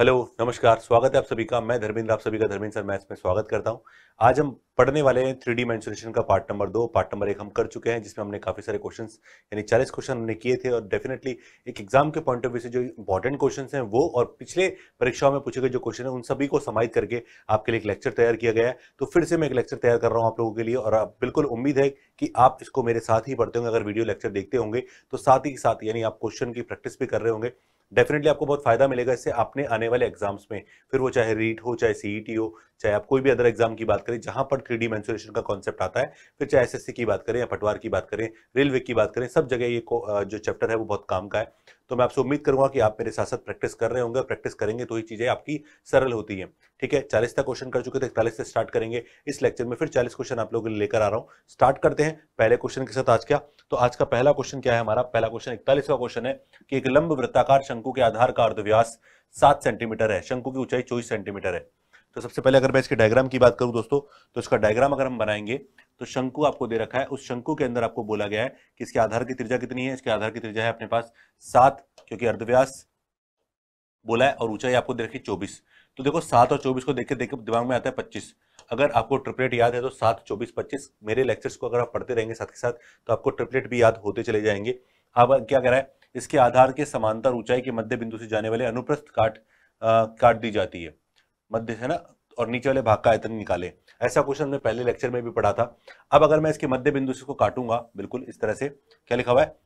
hello नमस्कार स्वागत है आप सभी का मैं धर्मेंद्र आप सभी का धर्मेंद्र सर मैथ्स में स्वागत करता हूं आज हम पढ़ने वाले हैं थ्री डी मैंसुरेशन का पार्ट नंबर दो पार्ट नंबर एक हम कर चुके हैं जिसमें हमने काफ़ी सारे क्वेश्चंस यानी चालीस क्वेश्चन हमने किए थे और डेफिनेटली एक एग्जाम के पॉइंट ऑफ व्यू से जो इंपॉर्टेंट क्वेश्चन हैं वो और पिछले परीक्षाओं में पूछे गए जो क्वेश्चन है उन सभी को समाहित करके आपके लिए एक लेक्चर तैयार किया गया है तो फिर से मैं एक लेक्चर तैयार कर रहा हूँ आप लोगों के लिए और आप बिल्कुल उम्मीद है कि आप इसको मेरे साथ ही पढ़ते होंगे अगर वीडियो लेक्चर देखते होंगे तो साथ ही साथ यानी आप क्वेश्चन की प्रैक्टिस भी कर रहे होंगे डेफिनेटली आपको बहुत फायदा मिलेगा इससे अपने आने वाले एग्जाम्स में फिर वो चाहे रीट हो चाहे सीईटी e हो चाहे आप कोई भी अदर एग्जाम की बात करें जहां पर थ्री डी मैंसुरेशन का कॉन्सेप्ट आता है फिर चाहे एसएससी की बात करें या पटवार की बात करें रेलवे की बात करें सब जगह ये जो चैप्टर है वो बहुत काम का है तो मैं आपसे उम्मीद करूंगा कि आप मेरे साथ साथ प्रैक्टिस कर रहे होंगे प्रैक्टिस करेंगे तो ही चीज़ें आपकी सरल होती है ठीक है चालीस तक क्वेश्चन कर चुके थे इकतालीस से स्टार्ट करेंगे इस लेक्चर में फिर चालीस क्वेश्चन आप लोगों लेकर आ रहा हूँ स्टार्ट करते हैं पहले क्वेश्चन के साथ आज क्या तो आज का पहला क्वेश्चन क्या है हमारा पहला क्वेश्चन इकतालीस का क्वेश्चन है कि एक लंब वृत्ताकार शंकु के आधार का अर्धव्यास सात सेंटीमीटर है शंकु की ऊंचाई चौबीस सेंटीमीटर है तो सबसे पहले अगर मैं इसके डायग्राम की बात करूं दोस्तों तो इसका डायग्राम अगर हम बनाएंगे तो शंकु आपको दे रखा है उस शंकु के अंदर आपको बोला गया है कि इसके आधार की त्रिज्या कितनी है इसके आधार की त्रिज्या है अपने पास सात क्योंकि अर्धव्यास बोला है और ऊंचाई आपको दे रखी चौबीस तो देखो सात और चौबीस को देख के देख दिमाग में आता है पच्चीस अगर आपको ट्रिपलेट याद है तो सात चौबीस पच्चीस मेरे लेक्चर्स को अगर आप पढ़ते रहेंगे साथ के साथ तो आपको ट्रिपलेट भी याद होते चले जाएंगे अब क्या कह रहा है इसके आधार के समांतर ऊंचाई के मध्य बिंदु से जाने वाले अनुप्रस्थ काट आ, काट दी जाती है मध्य से ना और नीचे वाले भाग का आयतन निकाले ऐसा क्वेश्चन मैं पहले लेक्चर में भी पढ़ा था अब अगर मैं इसके मध्य बिंदु से इसको काटूंगा बिल्कुल इस तरह से क्या लिखा हुआ है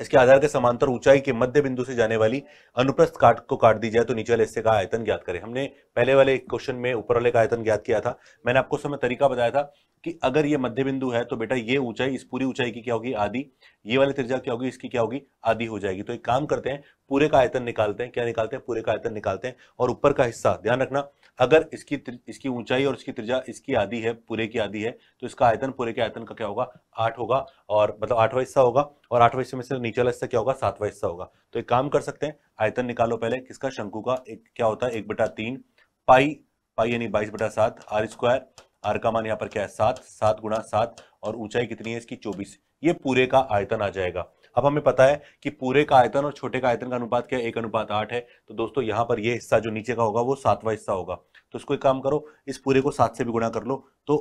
इसके आधार के समांतर ऊंचाई के मध्य बिंदु से जाने वाली अनुप्रस्थ काट को काट दी जाए तो नीचे वाले हिस्से का आयतन ज्ञात करें हमने पहले वाले क्वेश्चन में ऊपर वाले का आयतन ज्ञात किया था मैंने आपको समय तरीका बताया था कि अगर ये मध्य बिंदु है तो बेटा ये ऊंचाई इस पूरी ऊंचाई की क्या होगी आधी ये वाली त्रिज्या क्या होगी इसकी क्या होगी आधी हो जाएगी तो एक काम करते हैं पूरे का आयतन निकालते हैं क्या निकालते हैं पूरे का आयतन निकालते हैं और ऊपर का हिस्सा ध्यान रखना अगर इसकी इसकी ऊंचाई और इसकी त्रिजा इसकी आदि है पूरे की आदि है तो इसका आयतन पूरे के आयतन का क्या होगा आठ होगा और मतलब आठवा हिस्सा होगा और आठवा हिस्से में से नीचे वाला हिस्सा क्या होगा सातवा हिस्सा होगा तो एक काम कर सकते हैं आयतन निकालो पहले किसका शंकु का एक क्या होता है एक बटा तीन पाई पाई यानी बाईस बटा सात आर स्क्वायर आर का मान यहाँ पर क्या है सात सात गुणा सात और ऊंचाई कितनी है इसकी चौबीस ये पूरे का आयतन आ जाएगा अब हमें पता है कि पूरे का आयतन और छोटे का आयतन का अनुपात क्या एक अनुपात आठ है तो दोस्तों यहाँ पर ये हिस्सा जो नीचे का होगा वो सातवां हिस्सा होगा तो इसको एक काम करो इस पूरे को सात से भी गुणा कर लो तो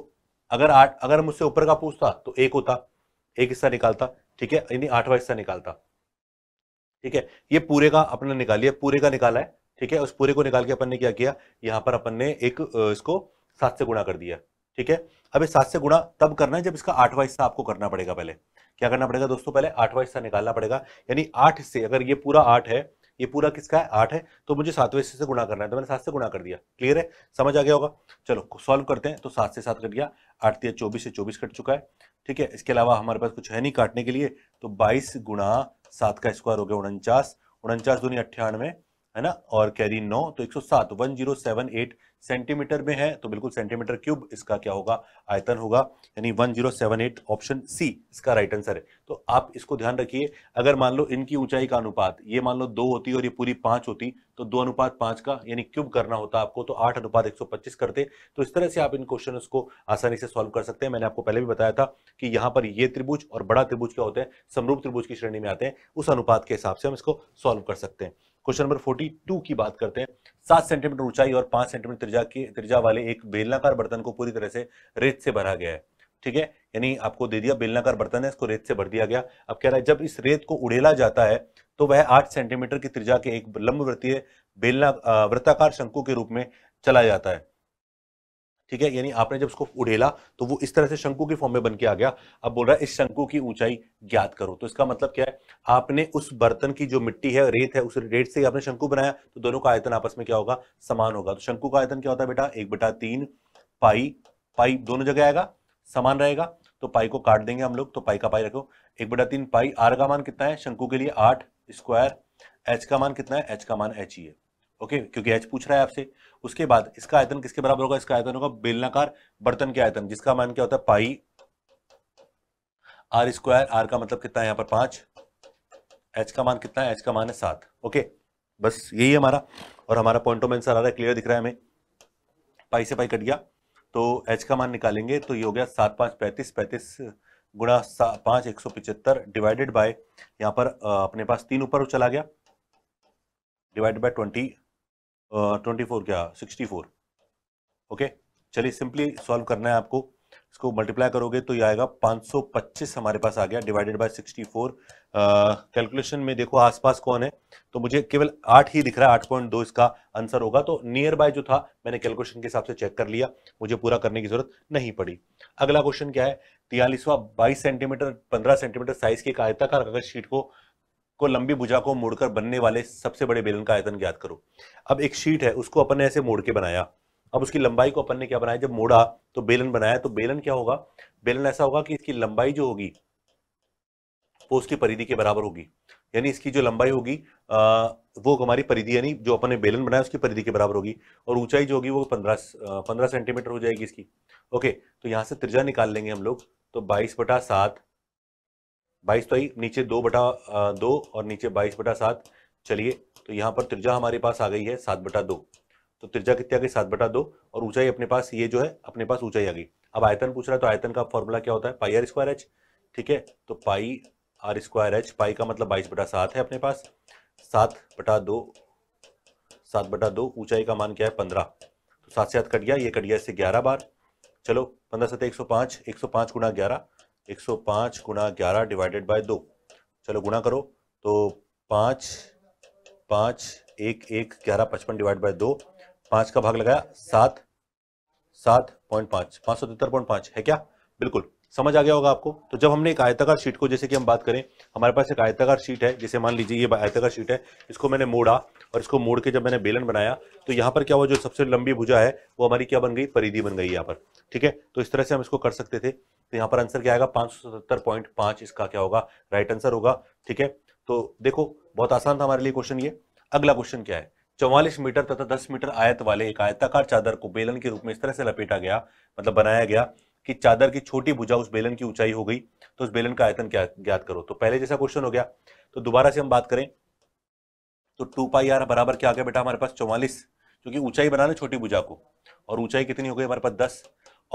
अगर आठ अगर मुझसे ऊपर का पूछता तो एक होता एक हिस्सा निकालता ठीक है यानी आठवां हिस्सा निकालता ठीक है ये पूरे का अपने निकालिए पूरे का निकाला है ठीक है उस पूरे को निकाल के अपन ने क्या किया यहाँ पर अपन ने एक इसको सात से गुणा कर दिया ठीक है अब इस सात से गुणा तब करना है जब इसका आठवां हिस्सा आपको करना पड़ेगा पहले क्या करना पड़ेगा दोस्तों पहले आठवां हिस्सा निकालना पड़ेगा यानी आठ हिस्से अगर ये पूरा आठ है ये पूरा किसका है आठ है तो मुझे सातवें हिस्से से गुणा करना है तो मैंने सात से गुणा कर दिया क्लियर है समझ आ गया होगा चलो सॉल्व करते हैं तो सात से सात कट गया आठ तीस चौबीस से चौबीस कट चुका है ठीक है इसके अलावा हमारे पास कुछ है नहीं काटने के लिए तो बाईस गुणा सात का स्क्वायर हो गया उनचास उनचास दूनी अट्ठानवे है ना और कैरी नौ तो 107 1078 सेंटीमीटर में है तो बिल्कुल सेंटीमीटर क्यूब इसका क्या होगा आयतन होगा यानी 1078 ऑप्शन सी इसका राइट आंसर है तो आप इसको ध्यान रखिए अगर मान लो इनकी ऊंचाई का अनुपात ये मान लो दो होती और ये पूरी पांच होती तो दो अनुपात पांच का यानी क्यूब करना होता आपको तो आठ अनुपात एक करते तो इस तरह से आप इन क्वेश्चन को आसानी से सॉल्व कर सकते हैं मैंने आपको पहले भी बताया था कि यहाँ पर ये त्रिभुज और बड़ा त्रिभुज क्या होते हैं समरूप त्रिभुज की श्रेणी में आते हैं उस अनुपात के हिसाब से हम इसको सॉल्व कर सकते हैं क्वेश्चन नंबर 42 की बात करते हैं सात सेंटीमीटर ऊंचाई और पांच सेंटीमीटर त्रिजा के त्रिजा वाले एक बेलनाकार बर्तन को पूरी तरह से रेत से भरा गया है ठीक है यानी आपको दे दिया बेलनाकार बर्तन है इसको रेत से भर दिया गया अब कह रहा है जब इस रेत को उड़ेला जाता है तो वह आठ सेंटीमीटर की त्रिजा के एक लंबवर्तीय बेलना वृत्ताकार शंकु के रूप में चला जाता है ठीक है यानी आपने जब उसको उड़ेला तो वो इस तरह से शंकु के फॉर्म में बन के आ गया अब बोल रहा है इस शंकु की ऊंचाई ज्ञात करो तो इसका मतलब क्या है आपने उस बर्तन की जो मिट्टी है रेत है उस रेत से आपने शंकु बनाया तो दोनों का आयतन आपस में क्या होगा समान होगा तो शंकु का आयतन क्या होता है बेटा एक बटा तीन पाई पाई दोनों जगह आएगा समान रहेगा तो पाई को काट देंगे हम लोग तो पाई का पाई रखो एक बटा तीन पाई आर का मान कितना है शंकु के लिए आठ स्क्वायर एच का मान कितना है एच का मान एच ही है ओके क्योंकि एच पूछ रहा है आपसे उसके बाद इसका आयतन किसके बराबर होगा इसका आयतन होगा बेलनाकार बर्तन के आयतन जिसका मान क्या होता है पाई आर स्क्वायर आर का मतलब कितना है यहां पर पांच एच का मान कितना है एच का मान है सात ओके बस यही है हमारा और हमारा पॉइंट ऑफ आंसर आ रहा है क्लियर दिख रहा है हमें पाई से पाई कट गया तो एच का मान निकालेंगे तो ये हो गया सात पाँच पैंतीस पैंतीस गुणा पाँच एक सौ पिचहत्तर डिवाइडेड बाय यहाँ पर अपने पास तीन ऊपर चला गया divide by twenty twenty four क्या सिक्सटी फोर ओके चलिए सिंपली सॉल्व करना है आपको इसको मल्टीप्लाई करोगे तो ये आएगा 525 हमारे पास आ गया डिवाइडेड बाय 64 कैलकुलेशन में देखो आसपास कौन है तो मुझे केवल आठ ही दिख रहा है 8.2 इसका आंसर होगा तो नियर बाय जो था मैंने कैलकुलेशन के हिसाब से चेक कर लिया मुझे पूरा करने की जरूरत नहीं पड़ी अगला क्वेश्चन क्या है तियालीसवा बाईस सेंटीमीटर पंद्रह सेंटीमीटर साइज के एक आयताकार कागज शीट को को लंबी भुजा को मोड़कर बनने वाले सबसे बड़े बेलन का आयतन ज्ञात करो अब एक शीट है उसको अपन ने ऐसे मोड़ के बनाया अब उसकी लंबाई को अपन ने क्या बनाया जब मोड़ा तो बेलन बनाया तो बेलन क्या होगा बेलन ऐसा होगा कि इसकी लंबाई जो होगी वो उसकी परिधि के बराबर होगी यानी इसकी जो लंबाई होगी वो हमारी परिधि यानी जो अपन ने बेलन बनाया उसकी परिधि के बराबर होगी और ऊंचाई जो होगी वो पंद्रह पंद्रह सेंटीमीटर हो जाएगी इसकी ओके तो यहां से त्रिजा निकाल लेंगे हम लोग तो बाईस बटा सात बाईस तो आई नीचे दो बटा दो और नीचे बाईस बटा सात चलिए तो यहाँ पर त्रिज्या हमारे पास आ गई है सात बटा दो तो त्रिज्या कितनी आ गई सात बटा दो और ऊंचाई अपने पास ये जो है अपने पास ऊंचाई आ गई अब आयतन पूछ रहा है तो आयतन का फॉर्मूला क्या होता है पाई आर स्क्वायर एच ठीक है तो pi R square H pi का मतलब बाईस बटा सात है अपने पास सात बटा दो सात बटा दो ऊंचाई का मान क्या है पंद्रह तो सात से सात कट गया ये कट गया इससे ग्यारह बार चलो पंद्रह सत्या एक सौ पाँच एक सौ पाँच गुना ग्यारह एक सौ पाँच गुणा ग्यारह डिवाइडेड बाय दो चलो गुणा करो तो पाँच पाँच एक एक ग्यारह पचपन डिवाइड बाय दो पाँच का भाग लगाया सात सात पॉइंट पाँच पाँच सौ तिहत्तर पॉइंट पाँच है क्या बिल्कुल समझ आ गया होगा आपको तो जब हमने एक आयताकार शीट को जैसे कि हम बात करें हमारे पास एक आयताकार शीट है जैसे मान लीजिए ये आयताकार शीट है इसको मैंने मोड़ा और इसको मोड़ के जब मैंने बेलन बनाया तो यहाँ पर क्या हुआ जो सबसे लंबी भुजा है वो हमारी क्या बन गई परिधि बन गई यहाँ पर ठीक है तो इस तरह से हम इसको कर सकते थे तो यहाँ पर आंसर क्या आएगा पांच इसका क्या होगा राइट आंसर होगा ठीक है तो देखो बहुत आसान था हमारे लिए क्वेश्चन ये अगला क्वेश्चन क्या है चौवालीस मीटर तथा दस मीटर आयत वाले एक आयताकार चादर को बेलन के रूप में इस तरह से लपेटा गया मतलब बनाया गया कि चादर की छोटी भुजा उस बेलन की ऊंचाई हो गई तो उस बेलन का आयतन क्या ज्ञात करो तो पहले जैसा क्वेश्चन हो गया तो दोबारा से हम बात करें तो टू पाई आर बराबर क्या आ गया बेटा हमारे पास चौवालीस क्योंकि ऊंचाई बनाने छोटी भुजा को और ऊंचाई कितनी हो गई हमारे पास दस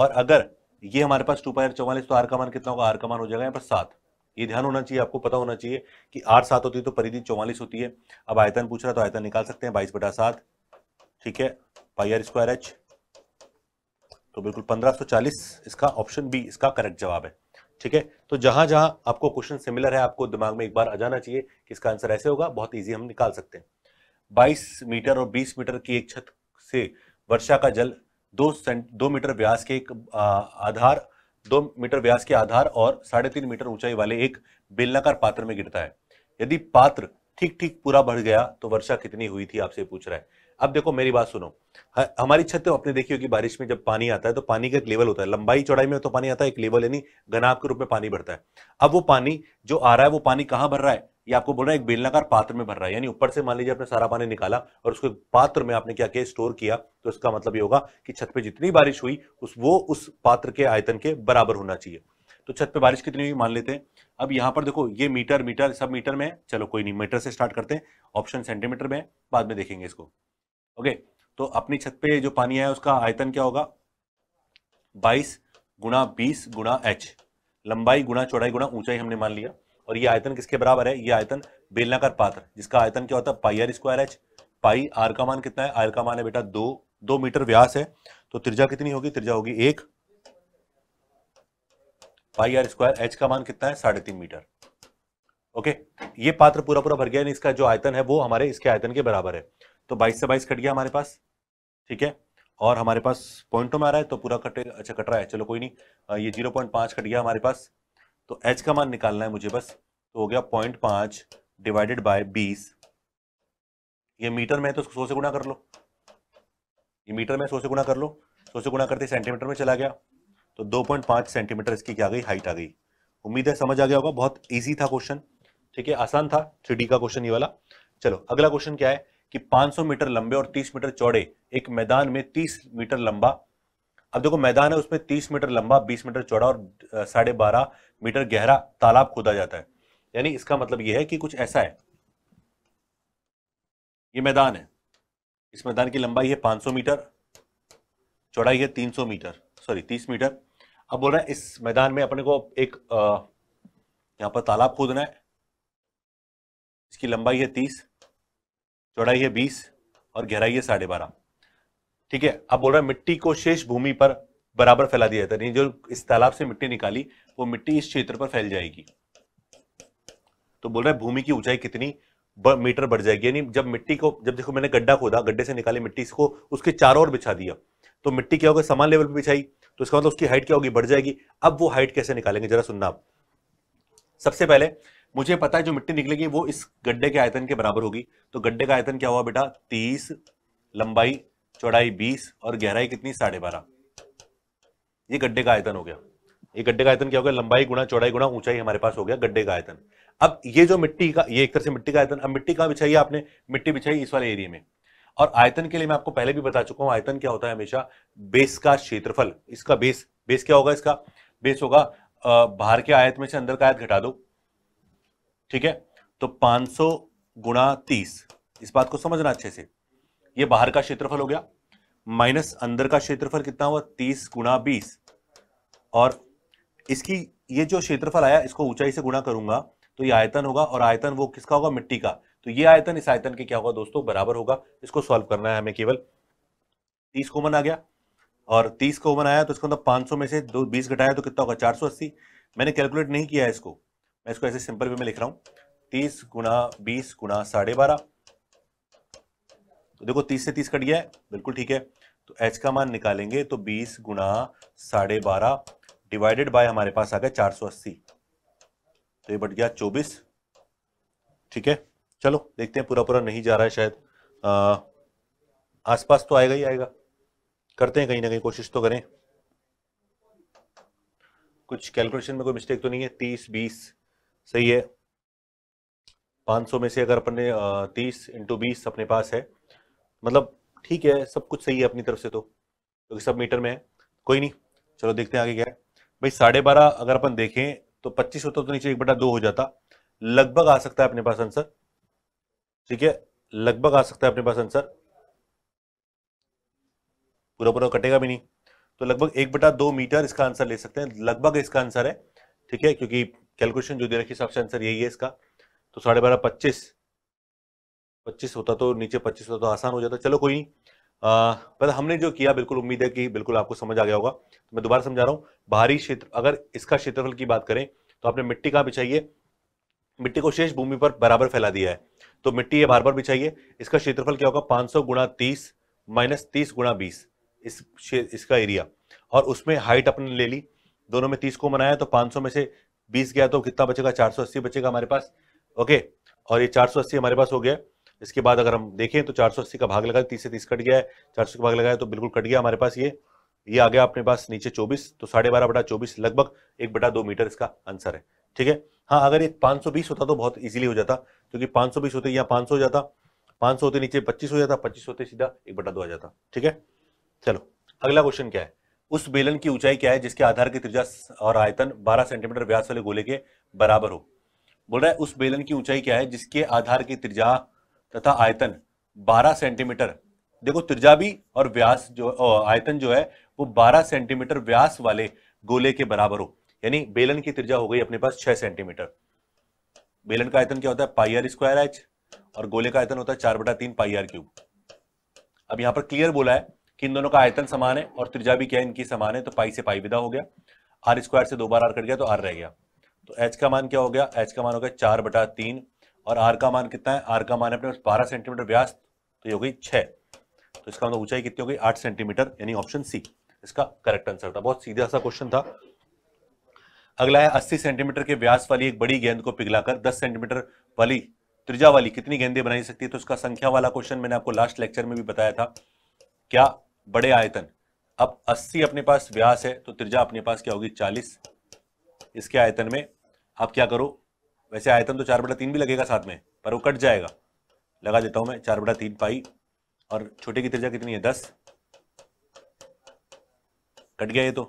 और अगर ये हमारे पास टू पाई चौवालीस तो आर का मान कितना होगा आर का मान हो जाएगा यहाँ पर सात ये ध्यान होना चाहिए आपको पता होना चाहिए कि आठ सात होती है तो परिधि चौवालीस होती है अब आयतन पूछ रहा तो आयतन निकाल सकते हैं बाईस बटा सात ठीक है पाई आर स्क्वायर एच तो बिल्कुल पंद्रह सौ चालीस इसका ऑप्शन बी इसका करेक्ट जवाब है ठीक है तो जहां जहां आपको क्वेश्चन सिमिलर है आपको दिमाग में एक बार आ जाना चाहिए कि इसका आंसर ऐसे होगा बहुत ईजी हम निकाल सकते हैं बाईस मीटर और बीस मीटर की एक छत से वर्षा का जल दो सेंट दो मीटर व्यास के एक आधार दो मीटर व्यास के आधार और साढ़े तीन मीटर ऊंचाई वाले एक बेलनाकार पात्र में गिरता है यदि पात्र ठीक ठीक पूरा भर गया तो वर्षा कितनी हुई थी आपसे पूछ रहा है अब देखो मेरी बात सुनो हमारी छत आपने देखी होगी बारिश में जब पानी आता है तो पानी का एक लेवल होता है लंबाई चौड़ाई में तो पानी आता है एक लेवल यानी गनाब के रूप में पानी भरता है अब वो पानी जो आ रहा है वो पानी कहाँ भर रहा है ये आपको बोल रहा है एक बेलनाकार पात्र में भर रहा है यानी ऊपर से मान लीजिए आपने सारा पानी निकाला और उसको पात्र में आपने क्या किया स्टोर किया तो इसका मतलब ये होगा कि छत पे जितनी बारिश हुई उस वो उस पात्र के आयतन के बराबर होना चाहिए तो छत पे बारिश कितनी हुई मान लेते हैं अब यहाँ पर देखो ये मीटर मीटर सब मीटर में है चलो कोई नहीं मीटर से स्टार्ट करते हैं ऑप्शन सेंटीमीटर में है बाद में देखेंगे इसको ओके तो अपनी छत पे जो पानी आया उसका आयतन क्या होगा बाईस गुणा बीस गुणा एच लंबाई गुणा चौड़ाई गुणा ऊंचाई हमने मान लिया और ये आयतन किसके बराबर है ये आयतन बेलनाकार पात्र जिसका आयतन क्या होता है pi R square H pi R का मान कितना है आर का मान है बेटा दो दो मीटर व्यास है तो त्रिज्या कितनी होगी त्रिज्या होगी एक पाई आर स्क्वायर एच का मान कितना है साढ़े तीन मीटर ओके ये पात्र पूरा पूरा भर गया इसका जो आयतन है वो हमारे इसके आयतन के बराबर है तो बाईस से बाईस कट गया हमारे पास ठीक है और हमारे पास पॉइंटों में आ रहा है तो पूरा कटे अच्छा कट रहा है चलो कोई नहीं ये जीरो पॉइंट पांच कट गया हमारे पास तो एच का मान निकालना है मुझे बस तो हो गया पॉइंट पांच डिवाइडेड बाय बीस ये मीटर में है तो उसको सौ से गुणा कर लो ये मीटर में सौ से गुणा कर लो सौ से गुणा करते सेंटीमीटर में चला गया तो दो पॉइंट पांच सेंटीमीटर इसकी क्या गई हाइट आ गई उम्मीद है समझ आ गया होगा बहुत ईजी था क्वेश्चन ठीक है आसान था थ्री का क्वेश्चन ये वाला चलो अगला क्वेश्चन क्या है कि 500 मीटर लंबे और 30 मीटर चौड़े एक मैदान में 30 मीटर लंबा अब देखो मैदान है उसमें 30 मीटर लंबा 20 मीटर चौड़ा और साढ़े बारह मीटर गहरा तालाब खोदा जाता है यानी इसका मतलब यह है कि कुछ ऐसा है ये मैदान है इस मैदान की लंबाई है 500 मीटर चौड़ाई है 300 मीटर सॉरी 30 मीटर अब बोल रहे हैं इस मैदान में अपने को एक यहां पर तालाब खोदना है इसकी लंबाई है तीस चौड़ाई है बीस और गहराई है साढ़े बारह ठीक है अब बोल रहा है मिट्टी को शेष भूमि पर बराबर फैला दिया जाता है जो इस तालाब से मिट्टी निकाली वो मिट्टी इस क्षेत्र पर फैल जाएगी तो बोल रहा है भूमि की ऊंचाई कितनी मीटर बढ़ जाएगी यानी जब मिट्टी को जब देखो मैंने गड्ढा खोदा गड्ढे से निकाली मिट्टी को उसके चारों ओर बिछा दिया तो मिट्टी क्या होगी समान लेवल पर बिछाई तो इसका मतलब उसकी हाइट क्या होगी बढ़ जाएगी अब वो हाइट कैसे निकालेंगे जरा सुनना आप सबसे पहले मुझे पता है जो मिट्टी निकलेगी वो इस गड्ढे के आयतन के बराबर होगी तो गड्ढे का आयतन क्या हुआ बेटा तीस लंबाई चौड़ाई बीस और गहराई कितनी साढ़े बारह ये गड्ढे का आयतन हो गया ये गड्ढे का आयतन क्या हो गया लंबाई गुणा चौड़ाई गुणा ऊंचाई हमारे पास हो गया गड्ढे का आयतन अब ये जो मिट्टी का ये एक तरह से मिट्टी का आयतन अब मिट्टी कहाँ बिछाई आपने मिट्टी बिछाई इस वाले एरिया में और आयतन के लिए मैं आपको पहले भी बता चुका हूं आयतन क्या होता है हमेशा बेस का क्षेत्रफल इसका बेस बेस क्या होगा इसका बेस होगा बाहर के आयत में से अंदर का आयत घटा दो ठीक है तो 500 गुणा तीस इस बात को समझना अच्छे से ये बाहर का क्षेत्रफल हो गया माइनस अंदर का क्षेत्रफल कितना हुआ तीस गुणा बीस और इसकी ये जो क्षेत्रफल आया इसको ऊंचाई से गुणा करूंगा तो ये आयतन होगा और आयतन वो किसका होगा मिट्टी का तो ये आयतन इस आयतन के क्या होगा दोस्तों बराबर होगा इसको सॉल्व करना है हमें केवल तीस कॉमन आ गया और तीस कॉमन आया तो इसके अंदर सौ में से दो बीस घटाया तो कितना होगा चार मैंने कैलकुलेट नहीं किया है इसको मैं इसको ऐसे सिंपल वे में लिख रहा हूँ तीस गुना बीस गुना साढ़े बारह तो देखो तीस से तीस कट गया है बिल्कुल ठीक है तो एच का मान निकालेंगे तो बीस गुना साढ़े बारह डिवाइडेड बाय हमारे पास आ गया चार सौ अस्सी तो ये बढ़ गया चौबीस ठीक है चलो देखते हैं पूरा पूरा नहीं जा रहा है शायद आसपास तो आएगा ही आएगा करते हैं कहीं ना कहीं कोशिश तो करें कुछ कैलकुलेशन में कोई मिस्टेक तो नहीं है तीस बीस सही है 500 में से अगर अपने तीस इंटू बीस अपने पास है मतलब ठीक है सब कुछ सही है अपनी तरफ से तो क्योंकि तो सब मीटर में है कोई नहीं चलो देखते हैं आगे क्या है भाई साढ़े बारह अगर अपन देखें तो पच्चीस होता तो नीचे एक बटा दो हो जाता लगभग आ सकता है अपने पास आंसर ठीक है लगभग आ सकता है अपने पास आंसर पूरा पूरा कटेगा भी नहीं तो लगभग एक बटा दो मीटर इसका आंसर ले सकते हैं लगभग इसका आंसर है ठीक है क्योंकि कैलकुलेशन जो दे रखी सबसे आंसर यही है इसका तो साढ़े बारह पच्चीस पच्चीस होता तो नीचे पच्चीस होता तो आसान हो जाता चलो कोई नहीं पर हमने जो किया बिल्कुल उम्मीद है कि बिल्कुल आपको समझ आ गया होगा तो मैं दोबारा समझा रहा हूँ बाहरी क्षेत्र अगर इसका क्षेत्रफल की बात करें तो आपने मिट्टी कहाँ बिछाइए मिट्टी को शेष भूमि पर बराबर फैला दिया है तो मिट्टी ये बार बार बिछाइए इसका क्षेत्रफल क्या होगा 500 सौ गुणा तीस माइनस तीस गुणा बीस इस इसका एरिया और उसमें हाइट अपने ले ली दोनों में तीस को मनाया तो 500 में से बीस गया तो कितना बचेगा चार सौ अस्सी बचेगा हमारे पास ओके और ये चार सौ अस्सी हमारे पास हो गया इसके बाद अगर हम देखें तो चार सौ अस्सी का भाग लगा तीस से तीस कट गया है चार का भाग लगाया तो बिल्कुल कट गया हमारे पास ये ये आ गया अपने पास नीचे 24 तो साढ़े बारह बटा चौबीस लगभग एक बटा दो मीटर इसका आंसर है ठीक है हाँ अगर ये 520 होता तो बहुत इजीली हो जाता क्योंकि 520 होते यहाँ सौ हो जाता सौ होते नीचे 25 हो जाता 25 होते सीधा एक बटा दो आ जाता ठीक है चलो अगला क्वेश्चन क्या है उस बेलन की ऊंचाई क्या है जिसके आधार की त्रिज्या और आयतन 12 सेंटीमीटर व्यास वाले गोले के बराबर हो बोल रहा है उस बेलन की ऊंचाई क्या है जिसके आधार की त्रिज्या तथा आयतन 12 सेंटीमीटर देखो त्रिज्या भी और व्यास जो ओ, आयतन जो है वो 12 सेंटीमीटर व्यास वाले गोले के बराबर हो यानी बेलन की त्रिजा हो गई अपने पास छह सेंटीमीटर बेलन का आयतन क्या होता है पाईआर स्क्वायर एच और गोले का आयतन होता है चार बटा तीन पाईआर क्यूब अब यहां पर क्लियर बोला है कि इन दोनों का आयतन समान है और त्रिजा भी क्या है इनकी समान है तो पाई से पाई विदा हो गया आर स्क्वायर से दो बार आर कट गया तो आर रह गया तो एच का मान क्या हो गया एच का मान हो गया चार बटा तीन और आर का मान कितना है आर का मान अपने बारह सेंटीमीटर व्यास तो ये हो गई छः तो इसका मतलब ऊंचाई कितनी हो गई आठ सेंटीमीटर यानी ऑप्शन सी इसका करेक्ट आंसर था बहुत सीधा सा क्वेश्चन था अगला है अस्सी सेंटीमीटर के व्यास वाली एक बड़ी गेंद को पिघलाकर दस सेंटीमीटर वाली त्रिजा वाली कितनी गेंदें बनाई सकती है तो उसका संख्या वाला क्वेश्चन मैंने आपको लास्ट लेक्चर में भी बताया था क्या बड़े आयतन अब 80 अपने पास व्यास है तो त्रिज्या अपने पास क्या होगी 40 इसके आयतन में आप क्या करो वैसे आयतन तो चार बटा तीन भी लगेगा साथ में पर वो कट जाएगा लगा देता हूं मैं चार बटा तीन पाई और छोटे की त्रिज्या कितनी है दस कट गया ये तो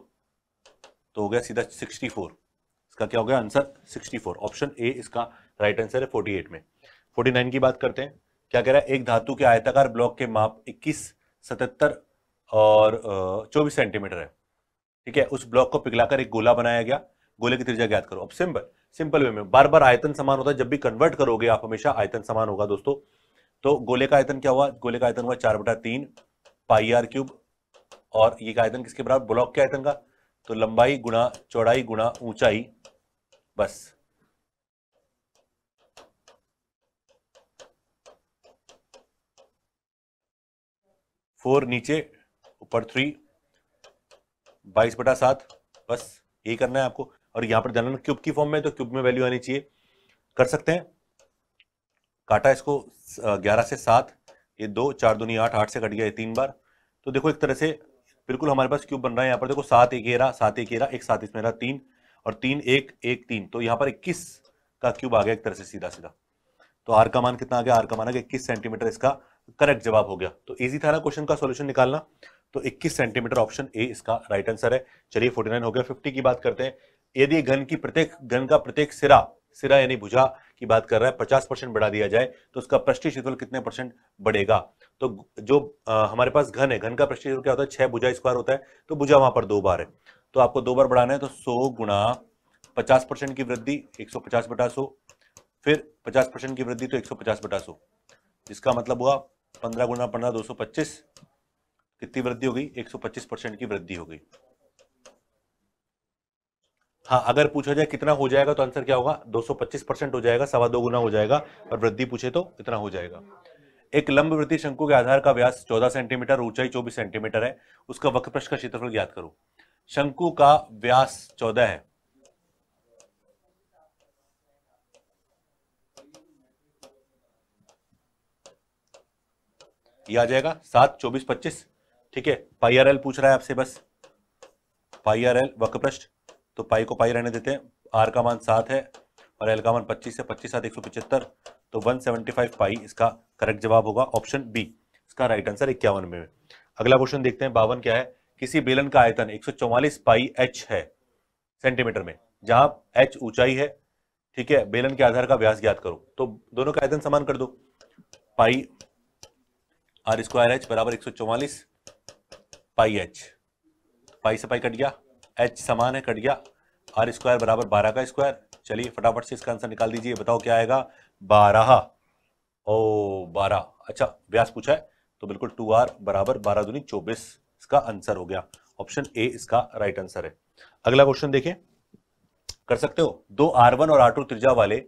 तो हो गया सीधा 64 इसका क्या हो गया आंसर 64 ऑप्शन ए इसका राइट आंसर है 48 में 49 की बात करते हैं क्या कह रहा है एक धातु के आयताकार ब्लॉक के माप 21 77 और चौबीस सेंटीमीटर है ठीक है उस ब्लॉक को पिघलाकर एक गोला बनाया गया गोले की त्रिज्या ज्ञात करो अब सिंपल सिंपल वे में बार बार आयतन समान होता है जब भी कन्वर्ट करोगे आप हमेशा आयतन समान होगा दोस्तों तो गोले का आयतन क्या हुआ गोले का आयतन हुआ चार बटा तीन पाई आर क्यूब और ये आयतन किसके बराबर ब्लॉक के आयतन का तो लंबाई गुणा चौड़ाई गुणा ऊंचाई बस फोर नीचे ऊपर थ्री बाईस बटा सात बस यही करना है आपको और यहाँ पर ध्यान क्यूब की फॉर्म में तो क्यूब में वैल्यू आनी चाहिए कर सकते हैं काटा इसको ग्यारह से सात ये दो चार दुनिया आठ आठ से कट गया तीन बार तो देखो एक तरह से बिल्कुल हमारे पास क्यूब बन रहा है यहाँ पर देखो सात एक एरा सात एक एरा एक सात इसमें रहा तीन और तीन एक एक तीन तो यहाँ पर इक्कीस का क्यूब आ गया एक तरह से सीधा सीधा तो आर का मान कितना आ गया आर का मान आ गया इक्कीस सेंटीमीटर इसका करेक्ट जवाब हो गया तो इजी था ना क्वेश्चन का सोल्यूशन निकालना तो 21 सेंटीमीटर ऑप्शन ए इसका राइट आंसर है चलिए 49 हो गया 50 की बात करते हैं यदि घन की प्रत्येक घन का प्रत्येक सिरा सिरा यानी भुजा की बात कर रहा है 50 परसेंट बढ़ा दिया जाए तो उसका पृष्ठीय क्षेत्रफल कितने परसेंट बढ़ेगा तो जो आ, हमारे पास घन है घन का पृष्ठीय क्षेत्रफल क्या होता है छह भुजा स्क्वायर होता है तो भुजा वहां पर दो बार है तो आपको दो बार बढ़ाना है तो सो गुणा पचास परसेंट की वृद्धि एक सौ पचास बटा सो फिर पचास परसेंट की वृद्धि तो एक सौ पचास बटा सो जिसका मतलब हुआ पंद्रह गुणा पंद्रह दो सौ पच्चीस कितनी वृद्धि हो गई 125 परसेंट की वृद्धि हो गई हाँ अगर पूछा जाए कितना हो जाएगा तो आंसर क्या होगा 225 परसेंट हो जाएगा सवा दो गुना हो जाएगा और वृद्धि पूछे तो इतना हो जाएगा एक लंब वृद्धि शंकु के आधार का व्यास 14 सेंटीमीटर ऊंचाई 24 सेंटीमीटर है उसका प्रश्न का क्षेत्रफल ज्ञात करो शंकु का व्यास 14 है यह आ जाएगा सात चौबीस पच्चीस ठीक है पाई आर एल पूछ रहा है आपसे बस पाई आर एल पृष्ठ तो पाई को पाई रहने देते हैं आर का मान सात है और एल का मान पच्चीस है पच्चीस सात एक सौ पिचहत्तर तो वन सेवेंटी फाइव पाई इसका करेक्ट जवाब होगा ऑप्शन बी इसका राइट आंसर इक्यावन में अगला क्वेश्चन देखते हैं बावन क्या है किसी बेलन का आयतन चौवालीस पाई एच है सेंटीमीटर में जहां एच ऊंचाई है ठीक है बेलन के आधार का व्यास ज्ञात करो तो दोनों का आयतन समान कर दो पाई आर स्क्वायर एच बराबर एक सौ चौवालीस पाई एच पाई से पाई कट गया एच समान है कट गया आर स्क्वायर बराबर बारह का स्क्वायर चलिए फटाफट से इसका आंसर निकाल दीजिए बताओ क्या आएगा बारह ओ बारह अच्छा व्यास पूछा है तो बिल्कुल टू आर बराबर बारह दूनी चौबीस इसका आंसर हो गया ऑप्शन ए इसका राइट आंसर है अगला क्वेश्चन देखिए कर सकते हो दो आर वन और आर टू त्रिजा वाले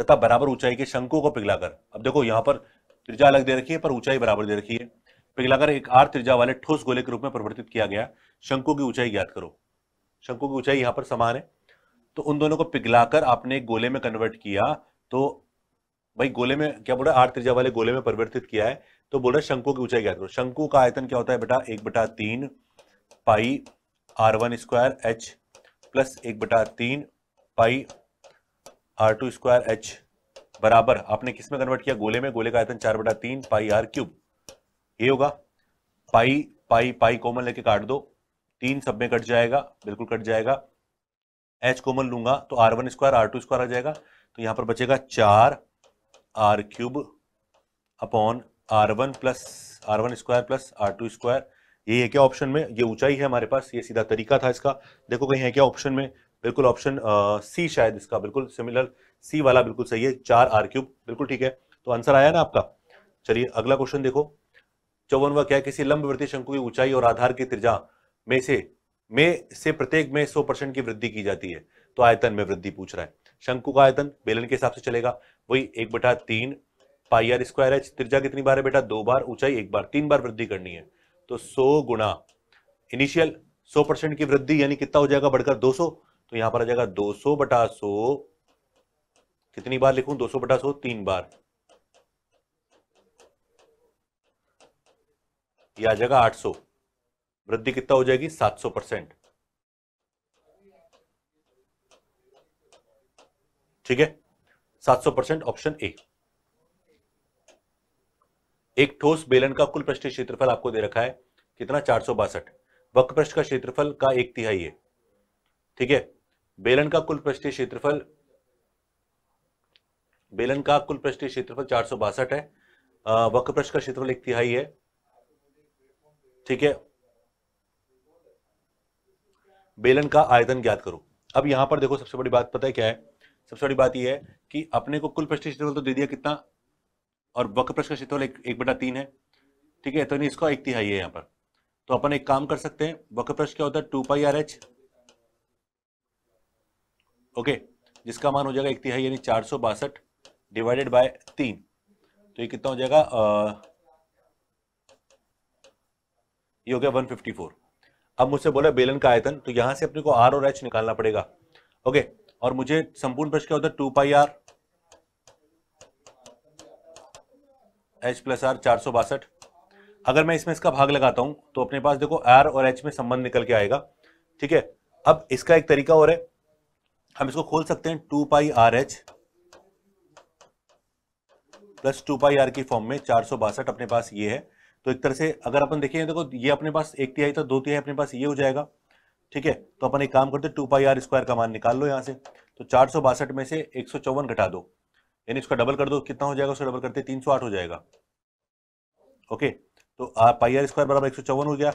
तथा बराबर ऊंचाई के शंकु को पिघलाकर अब देखो यहां पर त्रिजा अलग दे रखी है पर ऊंचाई बराबर दे रखी है पिघलाकर एक आर त्रिज्या वाले ठोस गोले के रूप में परिवर्तित किया गया शंकु की ऊंचाई ज्ञात करो शंकु की ऊंचाई यहां पर समान है तो उन दोनों को पिघलाकर आपने एक गोले में कन्वर्ट किया तो भाई गोले में क्या बोल रहा है आठ त्रिज्या वाले गोले में परिवर्तित किया है तो बोल रहा है शंकु की ऊंचाई ज्ञात करो शंकु का आयतन क्या होता है बेटा एक बटा तीन pi R one square H plus एक बटा तीन pi R two square H बराबर आपने किस में कन्वर्ट किया गोले में गोले का आयतन चार बटा तीन पाई आर क्यूब ये होगा पाई पाई पाई कॉमन लेके काट दो तीन सब में कट जाएगा बिल्कुल कट जाएगा एच कॉमन लूंगा तो R one square R two square आ जाएगा तो यहां पर बचेगा चार R cube upon R one plus R one square plus R two square ये है क्या ऑप्शन में ये ऊंचाई है हमारे पास ये सीधा तरीका था इसका देखो कहीं है क्या ऑप्शन में बिल्कुल ऑप्शन सी शायद इसका बिल्कुल सिमिलर सी वाला बिल्कुल सही है चार आर क्यूब बिल्कुल ठीक है तो आंसर आया ना आपका चलिए अगला क्वेश्चन देखो चौवनवा क्या है किसी लंबवर्ती शंकु की ऊंचाई और आधार की त्रिजा में से में से प्रत्येक में 100 परसेंट की वृद्धि की जाती है तो आयतन में वृद्धि पूछ रहा है शंकु का आयतन बेलन के हिसाब से चलेगा वही एक बटा तीन पाई आर स्क्वायर एच त्रिज्या कितनी बार है बेटा दो बार ऊंचाई एक बार तीन बार वृद्धि करनी है तो सौ गुणा इनिशियल सौ परसेंट की वृद्धि यानी कितना हो जाएगा बढ़कर दो सौ तो यहां पर आ जाएगा दो सौ बटा सौ कितनी बार लिखूं दो सौ बटा सौ तीन बार ये आ जाएगा 800 वृद्धि कितना हो जाएगी 700 परसेंट ठीक है 700 परसेंट ऑप्शन ए एक ठोस बेलन का कुल पृष्ठीय क्षेत्रफल आपको दे रखा है कितना चार सौ बासठ वक्र पृष्ठ का क्षेत्रफल का एक तिहाई है ठीक है बेलन का कुल पृष्ठीय क्षेत्रफल बेलन का कुल पृष्ठीय क्षेत्रफल चार सौ बासठ है वक्र पृष्ठ का क्षेत्रफल एक तिहाई है ठीक है बेलन का आयतन ज्ञात करो अब यहां पर देखो सबसे बड़ी बात पता है क्या है सबसे बड़ी बात यह है कि अपने को कुल पृष्ठ क्षेत्रफल तो दे दिया कितना और वक्र पृष्ठ का क्षेत्रफल एक, एक बटा तीन है ठीक है तो नहीं इसका एक तिहाई है यहां पर तो अपन एक काम कर सकते हैं वक्र पृष्ठ क्या होता है two pi R H okay जिसका मान हो जाएगा एक तिहाई यानी चार सौ बासठ डिवाइडेड बाय तीन तो ये कितना हो जाएगा ये हो गया 154 अब मुझसे बोला बेलन का आयतन तो यहां से अपने को आर और एच निकालना पड़ेगा ओके और मुझे संपूर्ण प्रश्न क्या होता है two pi R H plus R चार सौ बासठ अगर मैं इसमें इसका भाग लगाता हूं तो अपने पास देखो आर और एच में संबंध निकल के आएगा ठीक है अब इसका एक तरीका और है हम इसको खोल सकते हैं two pi R H plus two pi R की फॉर्म में चार सौ बासठ अपने पास ये है तो एक तरह से अगर अपन देखें देखो ये अपने पास एक तिहाई था दो तिहाई अपने पास ये हो जाएगा ठीक है तो अपन एक काम करते टू पाई आर स्क्वायर का मान निकाल लो यहाँ से तो चार में से एक घटा दो यानी इसका डबल कर दो कितना हो जाएगा उसका डबल करते तीन हो जाएगा ओके तो आर पाई आर स्क्वायर बराबर एक हो गया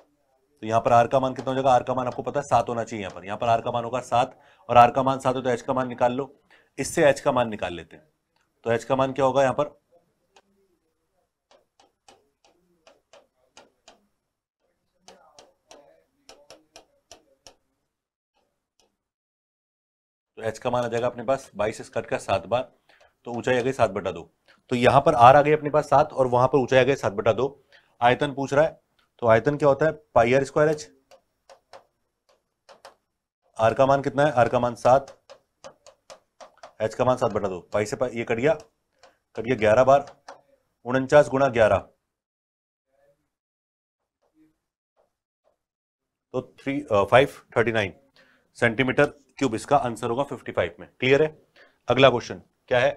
तो यहाँ पर आर का मान कितना हो जाएगा आर का मान आपको पता है सात होना चाहिए यहाँ पर यहाँ पर आर का मान होगा सात और आर का मान सात हो तो एच का मान निकाल लो इससे एच का मान निकाल लेते हैं तो एच का मान क्या होगा यहाँ पर तो एच का मान आ जाएगा अपने पास बाईस कट का सात बार तो ऊंचाई आ गई सात बटा दो तो यहाँ पर आर आ गई अपने पास सात और वहां पर ऊंचाई आ गई सात बटा दो आयतन पूछ रहा है तो आयतन क्या होता है pi R square H R का मान कितना है आर का मान सात एच का मान सात बटा दो पाई से पाई ये कट गया कट गया ग्यारह बार उनचास गुना ग्यारह तो three five thirty nine centimetre cube इसका आंसर होगा 55 में क्लियर है अगला क्वेश्चन क्या है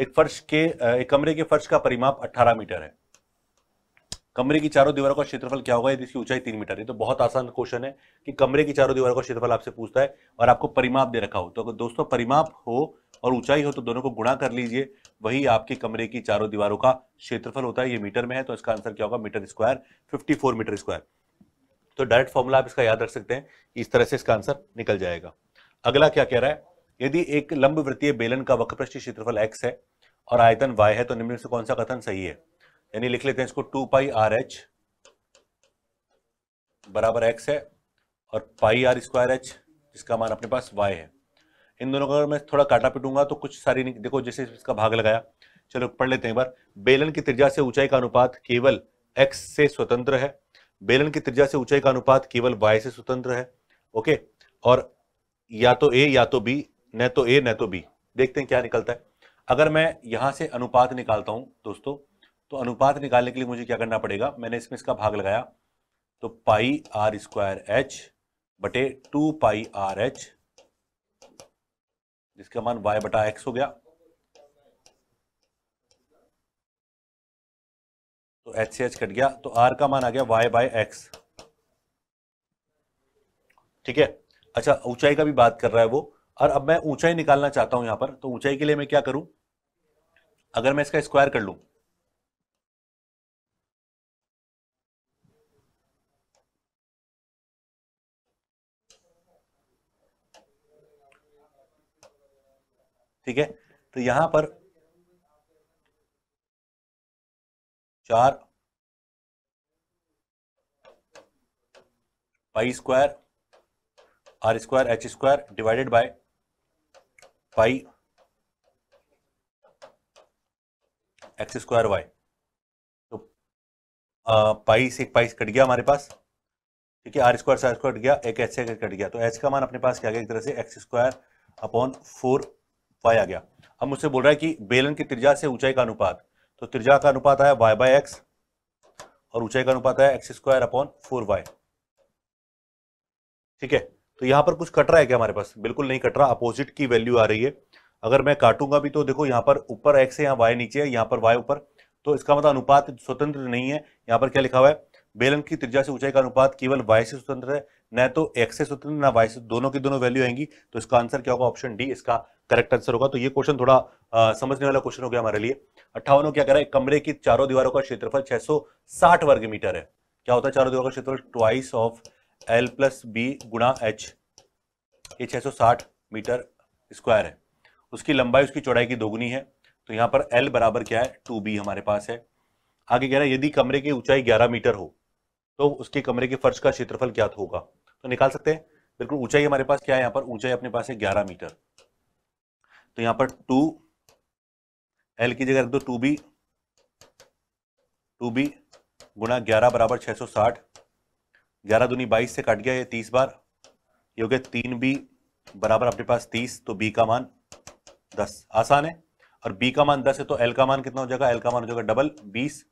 एक फर्श के एक कमरे के फर्श का परिमाप 18 मीटर है कमरे की चारों दीवारों का क्षेत्रफल क्या होगा यदि इसकी ऊंचाई तीन मीटर है तो बहुत आसान क्वेश्चन है कि कमरे की चारों दीवारों का क्षेत्रफल आपसे पूछता है और आपको परिमाप दे रखा हो तो अगर दोस्तों परिमाप हो और ऊंचाई हो तो दोनों को गुणा कर लीजिए वही आपके कमरे की चारों दीवारों का क्षेत्रफल होता है ये मीटर में है तो इसका आंसर क्या होगा मीटर स्क्वायर 54 मीटर स्क्वायर तो डायरेक्ट फॉर्मूला आप इसका याद रख सकते हैं इस तरह से इसका आंसर निकल जाएगा अगला क्या कह रहा है यदि एक लंब वृत्तीय बेलन का वक्रपृष्ठीय क्षेत्रफल x है और आयतन y है तो निम्न से कौन सा कथन सही है यानी लिख लेते हैं इसको टू पाई आर एच बराबर एक्स है और पाई आर स्क्वायर एच जिसका मान अपने पास y है इन दोनों का मैं थोड़ा काटा पिटूंगा तो कुछ सारी देखो जैसे इसका भाग लगाया चलो पढ़ लेते हैं एक बार बेलन की त्रिज्या से ऊंचाई का अनुपात केवल x से स्वतंत्र है बेलन की त्रिज्या से ऊंचाई का अनुपात केवल y से स्वतंत्र है ओके और या तो ए या तो बी न तो ए न तो बी देखते हैं क्या निकलता है अगर मैं यहां से अनुपात निकालता हूं दोस्तों तो अनुपात निकालने के लिए मुझे क्या करना पड़ेगा मैंने इसमें इसका भाग लगाया तो पाई आर स्क्वायर एच बटे टू पाई आर एच जिसका मान वाई बटा एक्स हो गया तो एच से एच कट गया तो आर का मान आ गया वाई बाय एक्स ठीक है अच्छा ऊंचाई का भी बात कर रहा है वो और अब मैं ऊंचाई निकालना चाहता हूं यहां पर तो ऊंचाई के लिए मैं क्या करूं अगर मैं इसका स्क्वायर कर लू ठीक है तो यहां पर चार pi square R square H square divided by pi X square Y तो आ, पाई से एक पाई कट गया हमारे पास ठीक है आर स्क्वायर सा स्क्वायर कट गया एक एच से कट गया तो एच का मान अपने पास क्या गया एक तरह से X square upon four Y आ गया अब मुझसे बोल रहा है कि बेलन की त्रिज्या से ऊंचाई का अनुपात तो त्रिज्या का अनुपात आया वाई बाय एक्स और ऊंचाई का अनुपात आया X square upon four Y ठीक है तो यहाँ पर कुछ कट रहा है क्या हमारे पास बिल्कुल नहीं कट रहा अपोजिट की वैल्यू आ रही है अगर मैं काटूंगा भी तो देखो यहाँ पर ऊपर एक्स है यहाँ वाई नीचे है यहाँ पर वाई ऊपर तो इसका मतलब अनुपात स्वतंत्र नहीं है यहाँ पर क्या लिखा हुआ है बेलन की त्रिज्या से ऊंचाई का अनुपात केवल वाई से स्वतंत्र है न तो एक्स से स्वतंत्र ना वाई से दोनों की दोनों वैल्यू आएंगी तो इसका आंसर क्या होगा ऑप्शन डी इसका करेक्ट आंसर होगा तो ये क्वेश्चन थोड़ा आ, समझने वाला क्वेश्चन हो गया हमारे लिए अट्ठावनों क्या करा है कमरे की चारों दीवारों का क्षेत्रफल 660 वर्ग मीटर है क्या होता है चारों दीवारों का क्षेत्रफल twice of L plus B गुणा एच ये 660 मीटर स्क्वायर है उसकी लंबाई उसकी चौड़ाई की दोगुनी है तो यहाँ पर एल बराबर क्या है टू बी हमारे पास है आगे कह रहा है यदि कमरे की ऊंचाई 11 मीटर हो तो उसके कमरे के फर्श का क्षेत्रफल क्या होगा तो निकाल सकते हैं बिल्कुल ऊंचाई हमारे पास क्या है यहाँ पर ऊंचाई अपने पास है ग्यारह मीटर तो यहाँ पर टू एल की जगह रख दो टू बी टू बी गुणा ग्यारह बराबर छः सौ साठ ग्यारह दूनी बाईस से कट गया ये तीस बार ये हो गया तीन बी बराबर अपने पास तीस तो बी का मान दस आसान है और बी का मान दस है तो एल का मान कितना हो जाएगा एल का मान हो जाएगा डबल बीस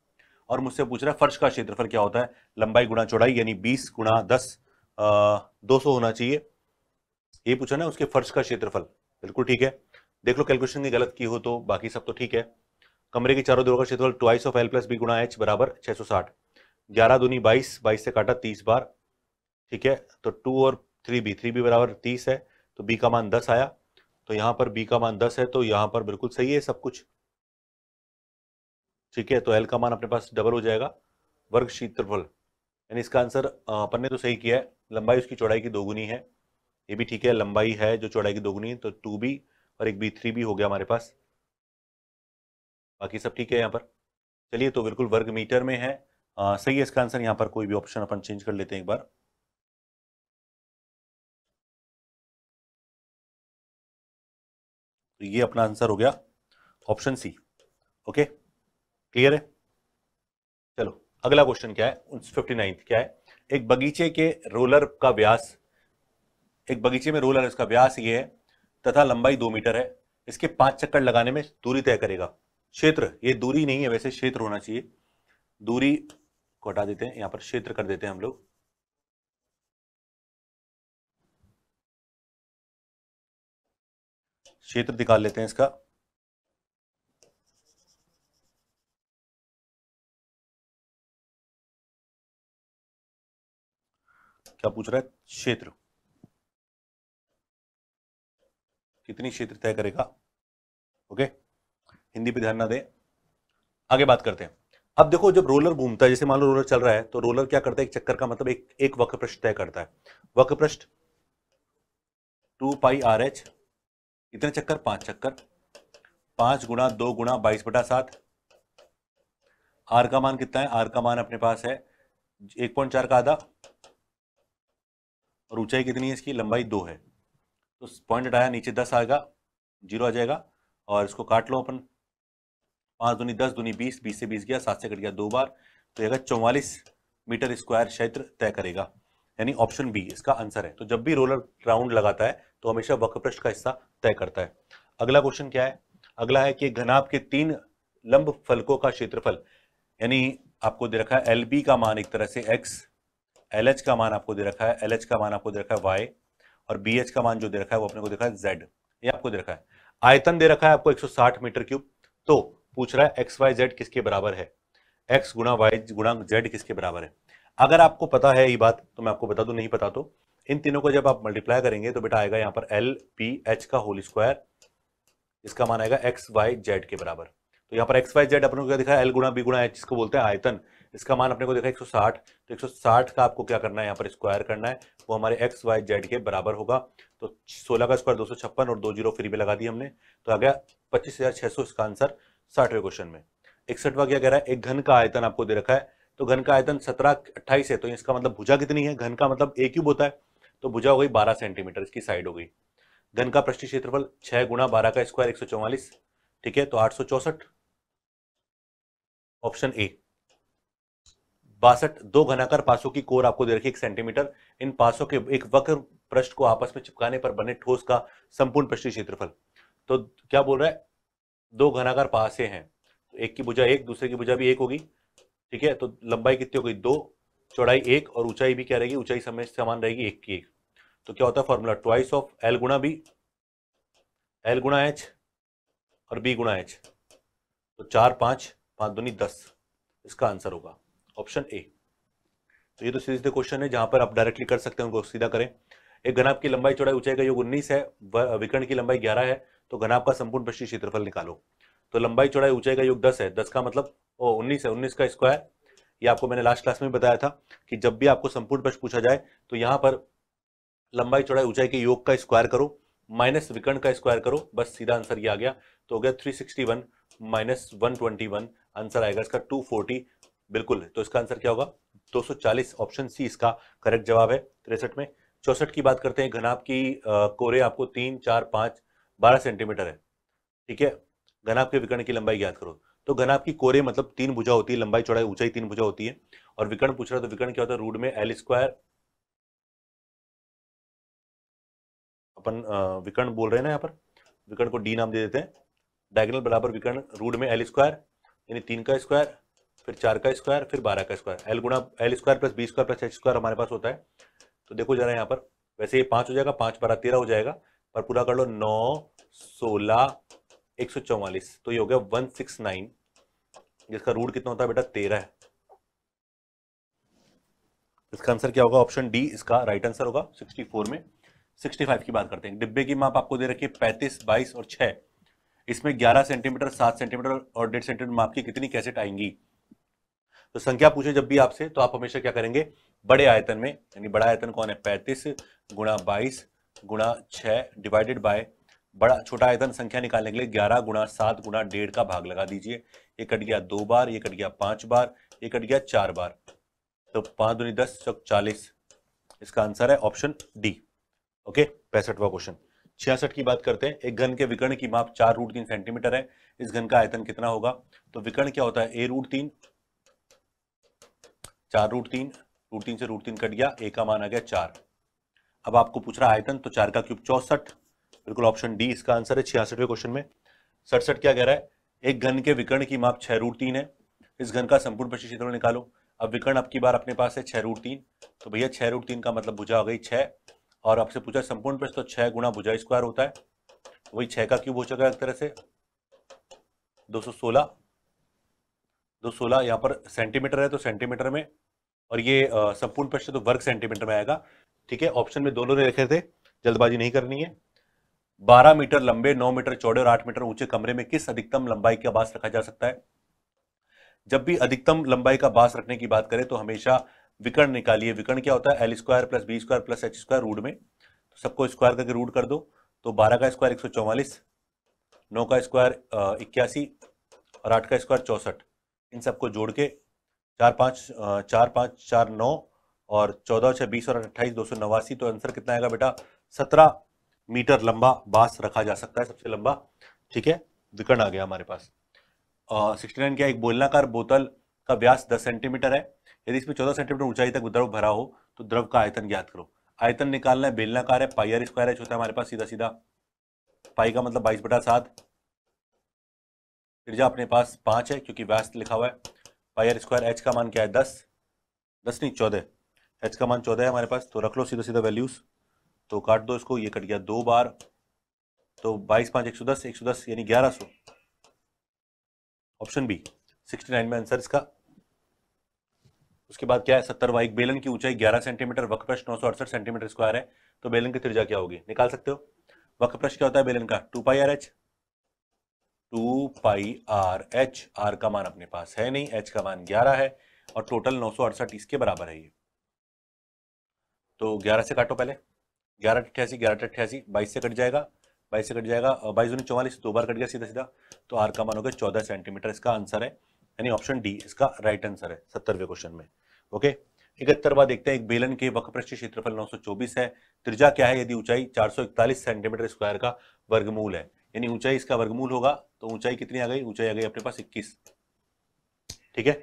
और मुझसे पूछ रहा है फर्श का क्षेत्रफल क्या होता है लंबाई गुणा चौड़ाई यानी बीस गुणा दस दो सौ होना चाहिए ये पूछा ना उसके फर्श का क्षेत्रफल बिल्कुल ठीक है देख लो कैलकुलेशन की गलत की हो तो बाकी सब तो ठीक है कमरे के चारों दीवारों का क्षेत्रफल twice of L plus B गुणा एच बराबर छह सौ साठ ग्यारह दूनी बाईस बाईस से काटा तीस बार ठीक है तो टू और थ्री बी थ्री बी बराबर तीस है तो बी का मान दस आया तो यहाँ पर बी का मान दस है तो यहाँ पर बिल्कुल सही है सब कुछ ठीक है तो एल का मान अपने पास डबल हो जाएगा वर्ग क्षेत्रफल यानी इसका आंसर अपन ने तो सही किया है लंबाई उसकी चौड़ाई की दोगुनी है ये भी ठीक है लंबाई है जो चौड़ाई की दोगुनी है तो टू बी और एक बी थ्री बी हो गया हमारे पास बाकी सब ठीक है यहाँ पर चलिए तो बिल्कुल वर्ग मीटर में है आ, सही है इसका आंसर यहां पर कोई भी ऑप्शन अपन चेंज कर लेते हैं एक बार तो ये अपना आंसर हो गया ऑप्शन सी ओके क्लियर है चलो अगला क्वेश्चन क्या है फिफ्टी नाइन्थ क्या है एक बगीचे के रोलर का व्यास एक बगीचे में रोलर इसका व्यास ये है तथा लंबाई दो मीटर है इसके पांच चक्कर लगाने में दूरी तय करेगा क्षेत्र ये दूरी नहीं है वैसे क्षेत्र होना चाहिए दूरी को हटा देते हैं यहाँ पर क्षेत्र कर देते हैं हम लोग क्षेत्र निकाल लेते हैं इसका क्या पूछ रहा है क्षेत्र कितनी क्षेत्र तय करेगा ओके हिंदी पे ध्यान ना दें आगे बात करते हैं अब देखो जब रोलर घूमता है जैसे मान लो रोलर चल रहा है तो रोलर क्या करता है एक चक्कर का मतलब एक एक वक्रपृष्ठ तय करता है वक्रपृष्ठ टू पाई आर एच इतने चक्कर पांच चक्कर पांच गुणा दो गुणा बाईस बटा सात आर का मान कितना है आर का मान अपने पास है एक पॉइंट चार का आधा और ऊंचाई कितनी है इसकी लंबाई दो है तो पॉइंट आया नीचे दस आएगा जीरो आ जाएगा और इसको काट लो अपन पाँच दूनी दस दूनी बीस बीस से बीस गया सात से कट गया दो बार तो यह चौवालीस मीटर स्क्वायर क्षेत्र तय करेगा यानी ऑप्शन बी इसका आंसर है तो जब भी रोलर राउंड लगाता है तो हमेशा वक्रपृष्ठ का हिस्सा तय करता है अगला क्वेश्चन क्या है अगला है कि घनाब के तीन लंब फलकों का क्षेत्रफल यानी आपको दे रखा है एल बी का मान एक तरह से एक्स एल एच का मान आपको दे रखा है एल एच का मान आपको दे रखा है वाई और बी एच का मान जो दे रखा है वो अपने को देखा है जेड ये आपको दे रखा है आयतन दे रखा है आपको साठ मीटर क्यूब तो पूछ रहा है एक्स वाई जेड किसके बराबर है एक्स गुणा वाई गुणा जेड किसके बराबर है अगर आपको पता है ये बात तो मैं आपको बता दूं नहीं पता तो इन तीनों को जब आप मल्टीप्लाई करेंगे तो बेटा आएगा यहाँ पर एल पी एच का होल स्क्वायर इसका मान आएगा एक्स वाई जेड के बराबर तो यहाँ पर एक्स वाई जेड अपने क्या दिखा एल गुणा बी गुणा एच इसको बोलते हैं आयतन इसका मान अपने को देखा 160 तो 160 का आपको क्या करना है यहाँ पर स्क्वायर करना है वो हमारे एक्स वाई जेड के बराबर होगा तो 16 का स्क्वायर दो और दो जीरो फ्री में लगा दी हमने तो आ गया पच्चीस इसका आंसर साठवें क्वेश्चन में इकसठवा क्या कह रहा है एक घन का आयतन आपको दे रखा है तो घन का आयतन सत्रह अट्ठाईस है तो इसका मतलब भुजा कितनी है घन का मतलब ए क्यूब होता है तो भुजा हो गई बारह सेंटीमीटर इसकी साइड हो गई घन का पृष्ठ क्षेत्रफल छह गुणा बारह का स्क्वायर एक ठीक है तो आठ ऑप्शन ए बासठ दो घनाकार पासों की कोर आपको दे रखी एक सेंटीमीटर इन पासों के एक वक्र पृष्ठ को आपस में चिपकाने पर बने ठोस का संपूर्ण पृष्ठ क्षेत्रफल तो क्या बोल रहा है दो घनाकार पासे हैं तो एक की भुजा एक दूसरे की भुजा भी एक होगी ठीक है तो लंबाई कितनी हो गई दो चौड़ाई एक और ऊंचाई भी क्या रहेगी ऊंचाई समय समान रहेगी एक की एक तो क्या होता है फॉर्मूला ट्वाइस ऑफ एल गुणा बी एल गुणा एच और बी गुणा एच तो चार पांच पांच दूनी दस इसका आंसर होगा ऑप्शन ए तो ये तो सीधे सीधे क्वेश्चन है जहां पर आप डायरेक्टली कर सकते हैं उनको सीधा करें एक घनाभ की लंबाई चौड़ाई ऊंचाई का योग उन्नीस है विकर्ण की लंबाई ग्यारह है तो घनाभ का संपूर्ण पृष्ठीय क्षेत्रफल निकालो तो लंबाई चौड़ाई ऊंचाई का योग दस है दस का मतलब ओ उन्नीस है उन्नीस का स्क्वायर ये आपको मैंने लास्ट क्लास में बताया था कि जब भी आपको संपूर्ण पृष्ठ पूछा जाए तो यहाँ पर लंबाई चौड़ाई ऊंचाई के योग का स्क्वायर करो माइनस विकर्ण का स्क्वायर करो बस सीधा आंसर ये आ गया तो हो गया three sixty one minus one twenty one answer आएगा इसका टू फोर्टी बिल्कुल तो इसका आंसर क्या होगा दो सौ चालीस ऑप्शन सी इसका करेक्ट जवाब है तिरसठ में चौसठ की बात करते हैं घनाभ की कोरे आपको तीन चार पाँच बारह सेंटीमीटर है ठीक है घनाभ के विकर्ण की लंबाई ज्ञात करो तो घनाभ की कोरे मतलब तीन भुजा होती है लंबाई चौड़ाई ऊंचाई तीन भुजा होती है और विकर्ण पूछ रहा तो विकर्ण क्या होता है रूट में एल स्क्वायर अपन विकर्ण बोल रहे हैं ना यहाँ पर विकर्ण को डी नाम दे देते हैं डायगनल बराबर विकर्ण रूट में एल स्क्वायर यानी तीन का स्क्वायर फिर चार का स्क्वायर फिर बारह का स्क्वायर एल गुणा L square plus B square plus H square हमारे पास होता है तो देखो जरा यहाँ पर वैसे ये पांच हो जाएगा पांच बारह तेरह हो जाएगा और पूरा कर लो नौ सोलह एक सौ चौवालीस तो ये हो गया वन सिक्स नाइन जिसका रूट कितना होता है बेटा तेरह है इसका आंसर क्या होगा ऑप्शन डी इसका राइट आंसर होगा 64 में 65 की बात करते हैं डिब्बे की माप आपको दे रखी है पैंतीस बाईस और 6 इसमें 11 सेंटीमीटर 7 सेंटीमीटर और डेढ़ सेंटीमीटर माप की कितनी कैसेट आएंगी तो संख्या पूछे जब भी आपसे तो आप हमेशा क्या करेंगे बड़े आयतन में यानी बड़ा आयतन कौन है पैंतीस गुणा बाईस गुणा छः डिवाइडेड बाय बड़ा छोटा आयतन संख्या निकालने के लिए ग्यारह गुणा सात गुणा डेढ़ का भाग लगा दीजिए ये कट गया दो बार ये कट गया पांच बार ये कट गया चार बार तो पाँच दूनी दस चौक चालीस इसका आंसर है ऑप्शन डी ओके पैंसठवा क्वेश्चन छियासठ की बात करते हैं एक घन के विकर्ण की माप चार रूट तीन सेंटीमीटर है इस घन का आयतन कितना होगा तो विकर्ण क्या होता है ए रूट तीन चार रूट तीन रूट तीन से रूट तीन कट गया ए का मान आ गया चार अब आपको पूछ रहा आयतन तो चार का क्यूब चौसठ बिल्कुल ऑप्शन डी इसका आंसर है छियासठवें क्वेश्चन में सड़सठ क्या कह रहा है एक घन के विकर्ण की माप छह रूट तीन है इस घन का संपूर्ण पृष्ठ क्षेत्र निकालो अब विकर्ण आपकी बार अपने पास है छह रूट तीन तो भैया छह रूट तीन का मतलब भुजा हो गई छह और आपसे पूछा संपूर्ण पृष्ठ तो छह गुणा भुजा स्क्वायर होता है वही छह का क्यूब हो चुका है एक तरह से दो सौ सोलह दो सोलह यहाँ पर सेंटीमीटर है तो सेंटीमीटर में और ये संपूर्ण पृष्ठ तो वर्ग सेंटीमीटर में आएगा ठीक है ऑप्शन में दोनों ने रखे थे जल्दबाजी नहीं करनी है 12 मीटर लंबे 9 मीटर चौड़े और 8 मीटर ऊंचे कमरे में किस अधिकतम लंबाई का बास रखा जा सकता है जब भी अधिकतम लंबाई का बास रखने की बात करें तो हमेशा विकर्ण निकालिए विकर्ण क्या होता है L square plus B square plus H square root में तो सबको स्क्वायर करके रूट कर दो तो बारह का स्क्वायर एक सौ चौवालीस नौ का स्क्वायर इक्यासी और आठ का स्क्वायर चौसठ इन सबको जोड़ के चार पाँच चार पाँच चार नौ और चौदह छः बीस और अट्ठाईस दो सौ नवासी तो आंसर कितना आएगा बेटा सत्रह मीटर लंबा बांस रखा जा सकता है सबसे लंबा ठीक है विकर्ण आ गया हमारे पास सिक्सटी नाइन क्या एक बोलनाकार बोतल का व्यास दस सेंटीमीटर है यदि इसमें चौदह सेंटीमीटर ऊंचाई तक द्रव भरा हो तो द्रव का आयतन ज्ञात करो आयतन निकालना है बेलनाकार है पाई आर स्क्वायर एच होता है हमारे पास सीधा सीधा पाई का मतलब बाईस बटा सात त्रिजा अपने पास पांच है क्योंकि व्यास लिखा हुआ है पाई आर स्क्वायर एच का मान क्या है दस दस नहीं चौदह एच का मान चौदह है हमारे पास तो रख लो सीधा सीधा वैल्यूज तो काट दो इसको ये कट गया दो बार तो बाईस पाँच एक सौ दस एक सौ दस यानी ग्यारह सौ ऑप्शन बी सिक्सटी नाइन में आंसर इसका उसके बाद क्या है सत्तर वाई बेलन की ऊंचाई ग्यारह सेंटीमीटर वक्रप्रश्न नौ सौ अड़सठ सेंटीमीटर स्क्वायर है तो बेलन की त्रिज्या क्या होगी निकाल सकते हो वक्रप्रश्न क्या होता है बेलन का two pi R H two pi R H R का मान अपने पास है नहीं एच का मान ग्यारह है और टोटल नौ सौ अड़सठ इसके बराबर है ये तो ग्यारह से काटो पहले ग्यारह अट्ठासी ग्यारह अट्ठासी बाईस से कट जाएगा बाईस से कट जाएगा बाईस उन्नीस चौवालीस दो बार कट गया सीधा सीधा तो आर का मान हो गया चौदह सेंटीमीटर इसका आंसर है यानी ऑप्शन डी इसका राइट आंसर है सत्तरवें क्वेश्चन में ओके इकहत्तर बार देखते हैं एक बेलन के वक्रपृष्ठ क्षेत्रफल 924 है त्रिज्या क्या है यदि ऊंचाई 441 सेंटीमीटर स्क्वायर का वर्गमूल है यानी ऊंचाई इसका वर्गमूल होगा तो ऊंचाई कितनी आ गई ऊंचाई आ गई अपने पास 21 ठीक है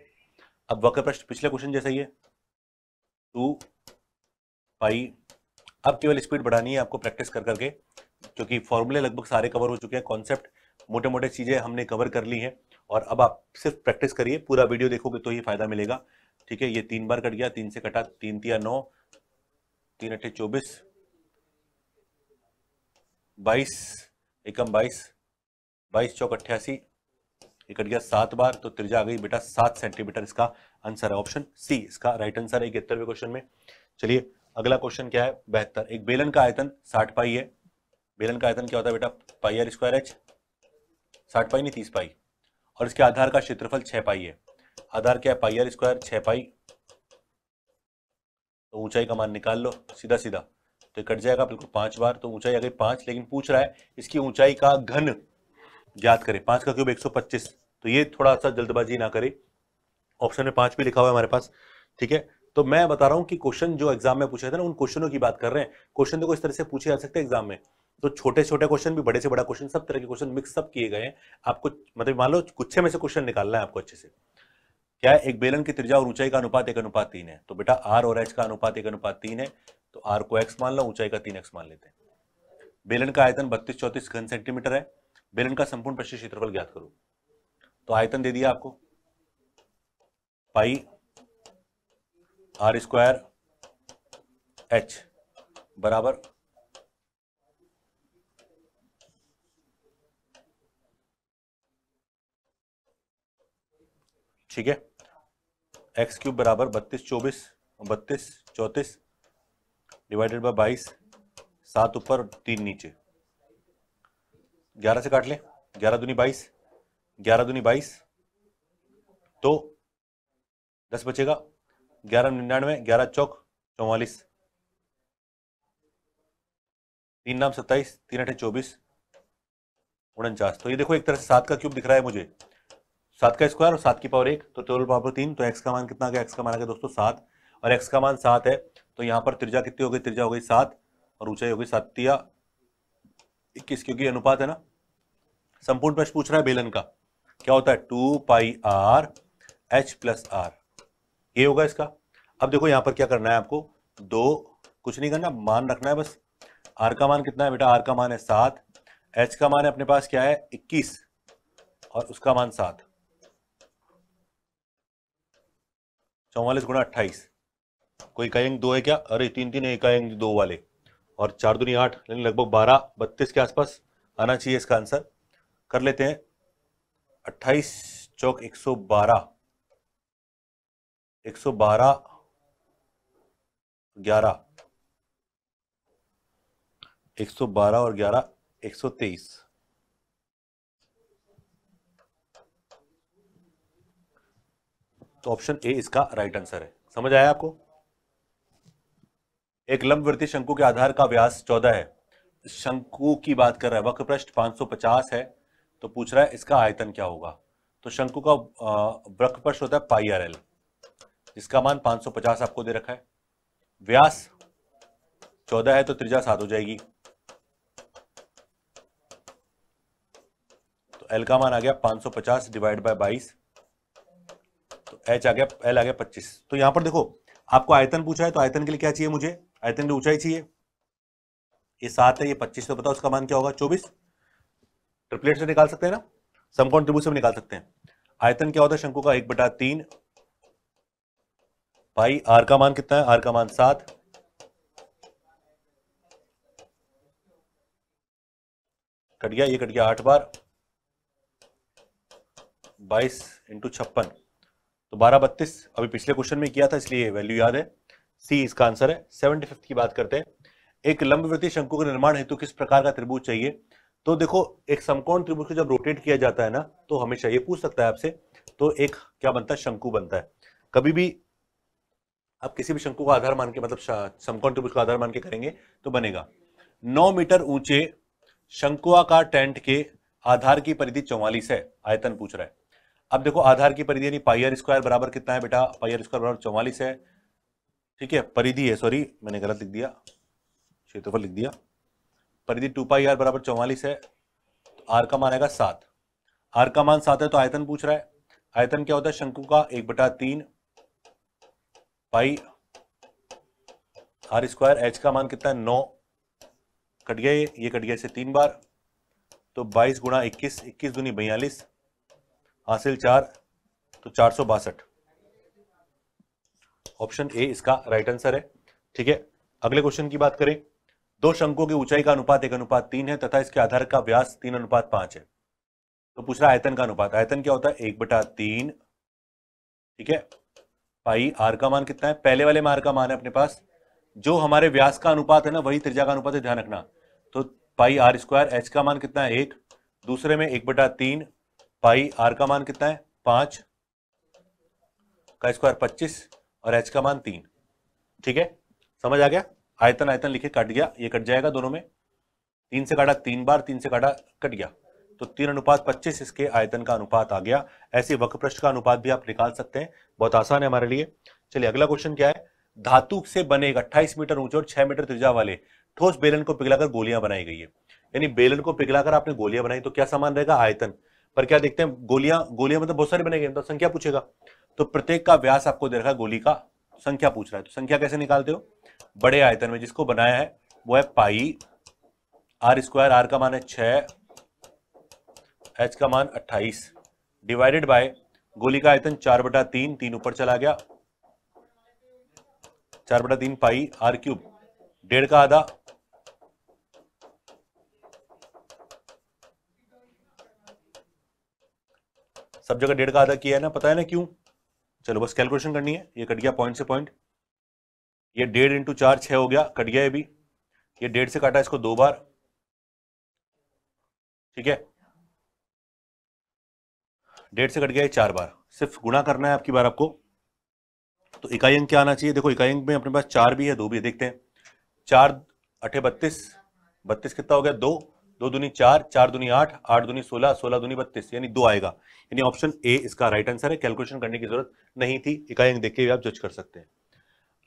अब वक्रपृष्ठ पिछले क्वेश्चन जैसा ही है टू आई अब केवल स्पीड बढ़ानी है आपको प्रैक्टिस कर करके क्योंकि फॉर्मूले लगभग सारे कवर हो चुके हैं कॉन्सेप्ट मोटे मोटे चीज़ें हमने कवर कर ली हैं और अब आप सिर्फ प्रैक्टिस करिए पूरा वीडियो देखोगे तो ही फायदा मिलेगा ठीक है ये तीन बार कट गया तीन से कटा तीन तिया नौ तीन अट्ठे चौबीस बाईस एकम बाईस बाईस चौक अट्ठासी ये कट गया सात बार तो त्रिजा आ गई बेटा सात सेंटीमीटर इसका आंसर है ऑप्शन सी इसका राइट आंसर है इकहत्तरवे क्वेश्चन में चलिए अगला क्वेश्चन क्या है बेहतर एक बेलन का आयतन साठ पाई है बेलन का आयतन क्या होता है बेटा पाई आर स्क्वायर एच साठ पाई नहीं तीस पाई और इसके आधार का क्षेत्रफल छह पाई है आधार क्या है पाई आर स्क्वायर छह पाई तो ऊंचाई का मान निकाल लो सीधा सीधा तो कट जाएगा बिल्कुल पांच बार तो ऊंचाई आ गई पांच लेकिन पूछ रहा है इसकी ऊंचाई का घन ज्ञात करें पांच का क्यूब एक सौ पच्चीस तो ये थोड़ा सा जल्दबाजी ना करे ऑप्शन में पांच भी लिखा हुआ है हमारे पास ठीक है तो मैं बता रहा हूं कि क्वेश्चन जो एग्जाम में पूछे थे ना उन क्वेश्चनों की बात कर रहे हैं क्वेश्चन देखो तो इस तरह से पूछे जा सकते हैं एग्जाम में तो छोटे छोटे क्वेश्चन भी बड़े से बड़ा क्वेश्चन सब तरह के क्वेश्चन मिक्स सब किए गए हैं आपको मतलब मान लो गुच्छे में से क्वेश्चन निकालना है आपको अच्छे से क्या एक बेलन की त्रिजा और ऊंचाई का अनुपात एक अनुपात तीन है तो बेटा आर और एच का अनुपात एक अनुपात तीन है तो आर को एक्स मान लो ऊंचाई का तीन एक्स मान लेते हैं बेलन का आयतन बत्तीस चौतीस घन सेंटीमीटर है बेलन का संपूर्ण पृष्ठ क्षेत्रफल ज्ञात करो तो आयतन दे दिया आपको पाई आर स्क्वायर एच बराबर ठीक है एक्स क्यूब बराबर बत्तीस चौबीस बत्तीस चौतीस डिवाइडेड बाय बाईस सात ऊपर तीन नीचे ग्यारह से काट लें ग्यारह दूनी बाईस ग्यारह दूनी बाईस तो दस बचेगा ग्यारह निन्यानवे ग्यारह चौक चौवालीस तीन नाम सत्ताईस तीन अठे चौबीस उनचास तो ये देखो एक तरह से सात का क्यूब दिख रहा है मुझे सात का स्क्वायर और सात की पावर एक तो टोटल पावर तीन तो एक्स का मान कितना गया एक्स का मान आ गया दोस्तों सात और एक्स का मान सात है तो यहाँ पर त्रिजा कितनी हो गई त्रिजा हो गई सात और ऊंचाई हो गई सातिया इक्कीस क्योंकि अनुपात है ना संपूर्ण प्रश्न पूछ रहा है बेलन का क्या होता है two pi R H plus R ये होगा इसका अब देखो यहाँ पर क्या करना है आपको दो कुछ नहीं करना मान रखना है बस आर का मान कितना है बेटा आर का मान है सात एच का मान है अपने पास क्या है इक्कीस और उसका मान सात चौवालीस गुणा अट्ठाईस कोई इकाई दो है क्या अरे तीन तीन एक इकाई दो वाले और चार दुनिया आठ यानी लगभग बारह बत्तीस के आसपास आना चाहिए इसका आंसर कर लेते हैं अट्ठाईस चौक एक सौ बारह एक सौ बारह ग्यारह एक सौ बारह और ग्यारह एक सौ तेईस तो ऑप्शन ए इसका राइट आंसर है समझ आया आपको एक लंबवर्ती शंकु के आधार का व्यास चौदह है शंकु की बात कर रहा है वक्र पृष्ठ 550 है तो पूछ रहा है इसका आयतन क्या होगा तो शंकु का वक्र पृष्ठ होता है पाई आर एल जिसका मान 550 आपको दे रखा है व्यास 14 है तो त्रिजा सात हो जाएगी तो एल का मान आ गया 550 डिवाइड बाय बाईस तो एच आ गया एल आ गया 25 तो यहां पर देखो आपको आयतन पूछा है तो आयतन के लिए क्या चाहिए मुझे आयतन की ऊंचाई चाहिए ये सात है ये पच्चीस तो बताओ उसका मान क्या होगा चौबीस ट्रिपलेट से निकाल सकते हैं ना समकोण त्रिभुज से निकाल सकते हैं आयतन क्या होता है शंकु का एक बटा तीन भाई आर का मान कितना है आर का मान सात कट गया ये कट गया आठ बार बाईस इंटू छप्पन तो बारह बत्तीस अभी पिछले क्वेश्चन में किया था इसलिए वैल्यू याद है सी इसका आंसर है सेवेंटी फिफ्थ की बात करते हैं एक लंबवृत्ति शंकु के निर्माण हेतु किस प्रकार का त्रिभुज चाहिए तो देखो एक समकोण त्रिभुज को जब रोटेट किया जाता है ना तो हमेशा ये पूछ सकता है आपसे तो एक क्या बनता है शंकु बनता है कभी भी आप किसी भी शंकु का आधार मान के मतलब समकोण का आधार मान के करेंगे तो बनेगा नौ मीटर ऊंचे शंकुआकार टेंट के आधार की परिधि चौवालीस है आयतन पूछ रहा है अब देखो आधार की परिधि यानी पाइयर स्क्वायर बराबर कितना है बेटा पाइयर स्क्वायर बराबर चौवालीस है ठीक है परिधि है सॉरी मैंने गलत लिख दिया क्षेत्रफल लिख दिया परिधि टू पाई आर बराबर चौवालीस है तो आर का मान आएगा सात आर का मान सात है तो आयतन पूछ रहा है आयतन क्या होता है शंकु का एक बटा तीन पाई आर स्क्वायर एच का मान कितना है नौ कट गया ये कट गया इसे तीन बार तो बाईस गुणा इक्कीस इक्कीस दूनी बयालीस हासिल चार तो चार सौ बासठ ऑप्शन ए इसका राइट आंसर है ठीक है अगले क्वेश्चन की बात करें दो शंकों की ऊंचाई का अनुपात एक अनुपात तीन है तथा इसके आधार का व्यास तीन अनुपात पांच है तो पूछ रहा आयतन का अनुपात आयतन क्या होता है एक बटा तीन ठीक है पाई आर का मान कितना है पहले वाले मार का मान है अपने पास जो हमारे व्यास का अनुपात है ना वही त्रिज्या का अनुपात है ध्यान रखना तो पाई आर स्क्वायर एच का मान कितना है एक दूसरे में एक बटा तीन पाई आर का मान कितना है पांच का स्क्वायर पच्चीस और एच का मान तीन ठीक है समझ आ गया आयतन आयतन लिखे कट गया ये कट जाएगा दोनों में तीन से काटा तीन बार तीन से काटा कट गया तो तीन अनुपात पच्चीस इसके आयतन का अनुपात आ गया ऐसे वक्रपृष्ठ का अनुपात भी आप निकाल सकते हैं बहुत आसान है हमारे लिए चलिए अगला क्वेश्चन क्या है धातु से बने एक अट्ठाईस मीटर ऊंचे और छह मीटर त्रिजा वाले ठोस बेलन को पिघलाकर गोलियां बनाई गई है यानी बेलन को पिघलाकर आपने गोलियां बनाई तो क्या सामान रहेगा आयतन पर क्या देखते हैं गोलियां गोलियां मतलब बहुत सारी बनाई तो मतलब संख्या पूछेगा तो प्रत्येक का व्यास आपको दे रखा गोली का संख्या पूछ रहा है तो संख्या कैसे निकालते हो बड़े आयतन में जिसको बनाया है वो है पाई आर स्क्वायर आर का मान है छह एच का मान 28 डिवाइडेड बाय गोली का आयतन चार बटा तीन तीन ऊपर चला गया चार बटा तीन पाई आर क्यूब डेढ़ का आधा सब जगह डेढ़ का आधा किया है ना पता है ना क्यों चलो बस कैलकुलेशन करनी है ये कट गया पॉइंट से पॉइंट ये डेढ़ इंटू चार छह हो गया कट गया ये भी ये डेढ़ से काटा इसको दो बार ठीक है डेढ़ से कट गया है चार बार सिर्फ गुणा करना है आपकी बार आपको तो इकाई अंक क्या आना चाहिए देखो इकाई अंक में अपने पास चार भी है दो भी है देखते हैं चार अठे बत्तीस बत्तीस कितना हो गया दो दो दुनी चार चार दूनी आठ आठ दूनी सोलह सोलह दूनी बत्तीस यानी दो आएगा यानी ऑप्शन ए इसका राइट आंसर है कैलकुलेशन करने की जरूरत नहीं थी इकाई अंक देख के भी आप जज कर सकते हैं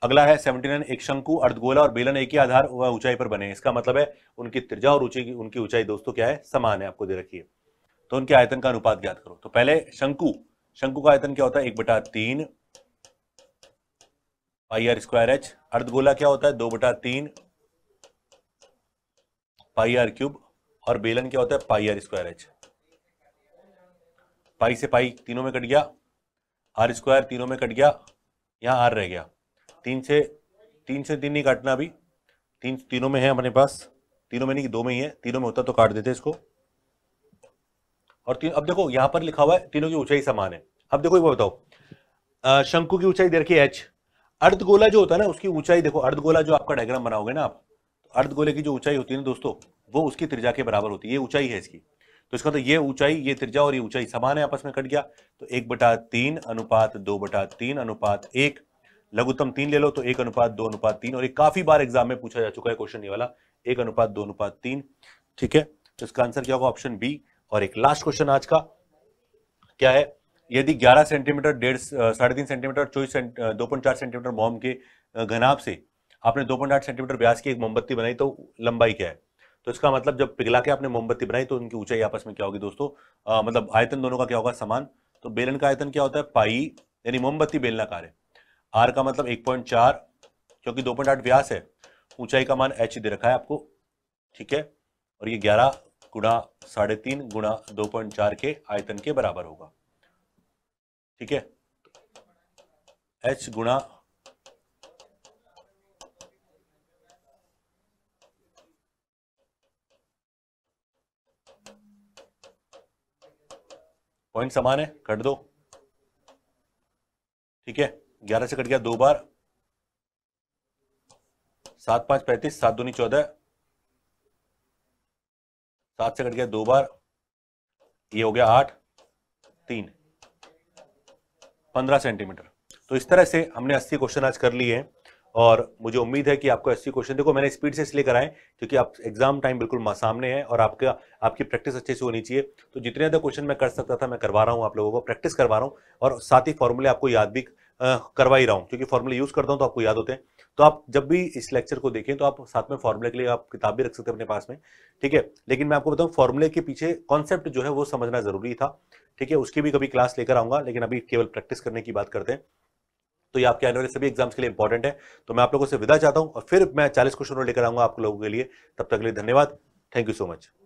अगला है सेवेंटी नाइन एक शंकु अर्धगोला और बेलन एक ही आधार ऊंचाई पर बने इसका मतलब है उनकी त्रिजा और ऊंची उनकी ऊंचाई दोस्तों क्या है समान है आपको दे रखिए तो उनके आयतन का अनुपात ज्ञात करो तो पहले शंकु शंकु का आयतन क्या होता है एक बटा तीन पाई आर स्क्वायर एच अर्धगोला क्या होता है दो बटा तीन पाई आर क्यूब और बेलन क्या होता है pi R square H pi से पाई तीनों में कट गया आर स्क्वायर तीनों में कट गया यहाँ आर रह गया तीन से तीन से तीन नहीं काटना अभी तीन तीनों में है अपने पास तीनों में नहीं दो में ही है तीनों में होता तो काट देते इसको और तीन अब देखो यहां पर लिखा हुआ है तीनों की ऊंचाई समान है अब देखो एक बताओ शंकु की ऊंचाई दे रखी है एच अर्धगोला जो होता है ना उसकी ऊंचाई देखो अर्धगोला जो आपका डायग्राम बनाओगे ना आप तो अर्धगोले की जो ऊंचाई होती है ना दोस्तों वो उसकी त्रिज्या के बराबर होती है ये ऊंचाई है इसकी तो इसका तो ये ऊंचाई ये त्रिज्या और ये ऊंचाई समान है आपस में कट गया तो एक बटा तीन अनुपात दो बटा तीन अनुपात एक लघुत्तम तीन ले लो तो एक अनुपात दो अनुपात तीन और ये काफी बार एग्जाम में पूछा जा चुका है क्वेश्चन ये वाला एक अनुपात दो अनुपात तीन ठीक है तो इसका आंसर क्या होगा ऑप्शन बी और एक लास्ट क्वेश्चन आज का क्या है यदि 11 सेंटीमीटर डेढ़ साढ़े तीन सेंटीमीटर चौबीस दो पॉइंट चार सेंटीमीटर मोम के घनाभ से आपने दो पॉइंट आठ सेंटीमीटर ब्यास की एक मोमबत्ती बनाई तो लंबाई क्या है तो इसका मतलब जब पिघला के आपने मोमबत्ती बनाई तो उनकी ऊंचाई आपस में क्या होगी दोस्तों आ, मतलब आयतन दोनों का क्या होगा समान तो बेलन का आयतन क्या होता है पाई यानी मोमबत्ती बेलनाकार है आर का मतलब एक क्योंकि दो पॉइंट व्यास है ऊंचाई का मान एच दे रखा है आपको ठीक है और ये ग्यारह गुणा साढ़े तीन गुणा दो पॉइंट चार के आयतन के बराबर होगा ठीक है एच गुणा पॉइंट समान है कट दो ठीक है ग्यारह से कट गया दो बार सात पांच पैंतीस सात दूनी चौदह सात से कट गया दो बार ये हो गया आठ तीन पंद्रह सेंटीमीटर तो इस तरह से हमने अस्सी क्वेश्चन आज कर लिए हैं और मुझे उम्मीद है कि आपको अस्सी क्वेश्चन देखो मैंने स्पीड से इसलिए कराएं क्योंकि आप एग्जाम टाइम बिल्कुल सामने है और आपका आपकी प्रैक्टिस अच्छे से होनी चाहिए तो जितने ज़्यादा क्वेश्चन मैं कर सकता था मैं करवा रहा हूँ आप लोगों को प्रैक्टिस करवा रहा हूँ और साथ ही फॉर्मूले आपको याद भी करवा ही रहा हूँ क्योंकि फॉर्मूले यूज़ करता हूँ तो आपको याद होते हैं तो आप जब भी इस लेक्चर को देखें तो आप साथ में फॉर्मूले के लिए आप किताब भी रख सकते हैं अपने पास में ठीक है लेकिन मैं आपको बताऊं फॉर्मूले के पीछे कॉन्सेप्ट जो है वो समझना जरूरी था ठीक है उसकी भी कभी क्लास लेकर आऊंगा लेकिन अभी केवल प्रैक्टिस करने की बात करते हैं तो ये आपके आने वाले सभी एग्जाम्स के लिए इंपॉर्टेंट है तो मैं आप लोगों से विदा चाहता हूँ और फिर मैं चालीस क्वेश्चन लेकर आऊंगा आप लोगों के लिए तब तक के लिए धन्यवाद थैंक यू सो मच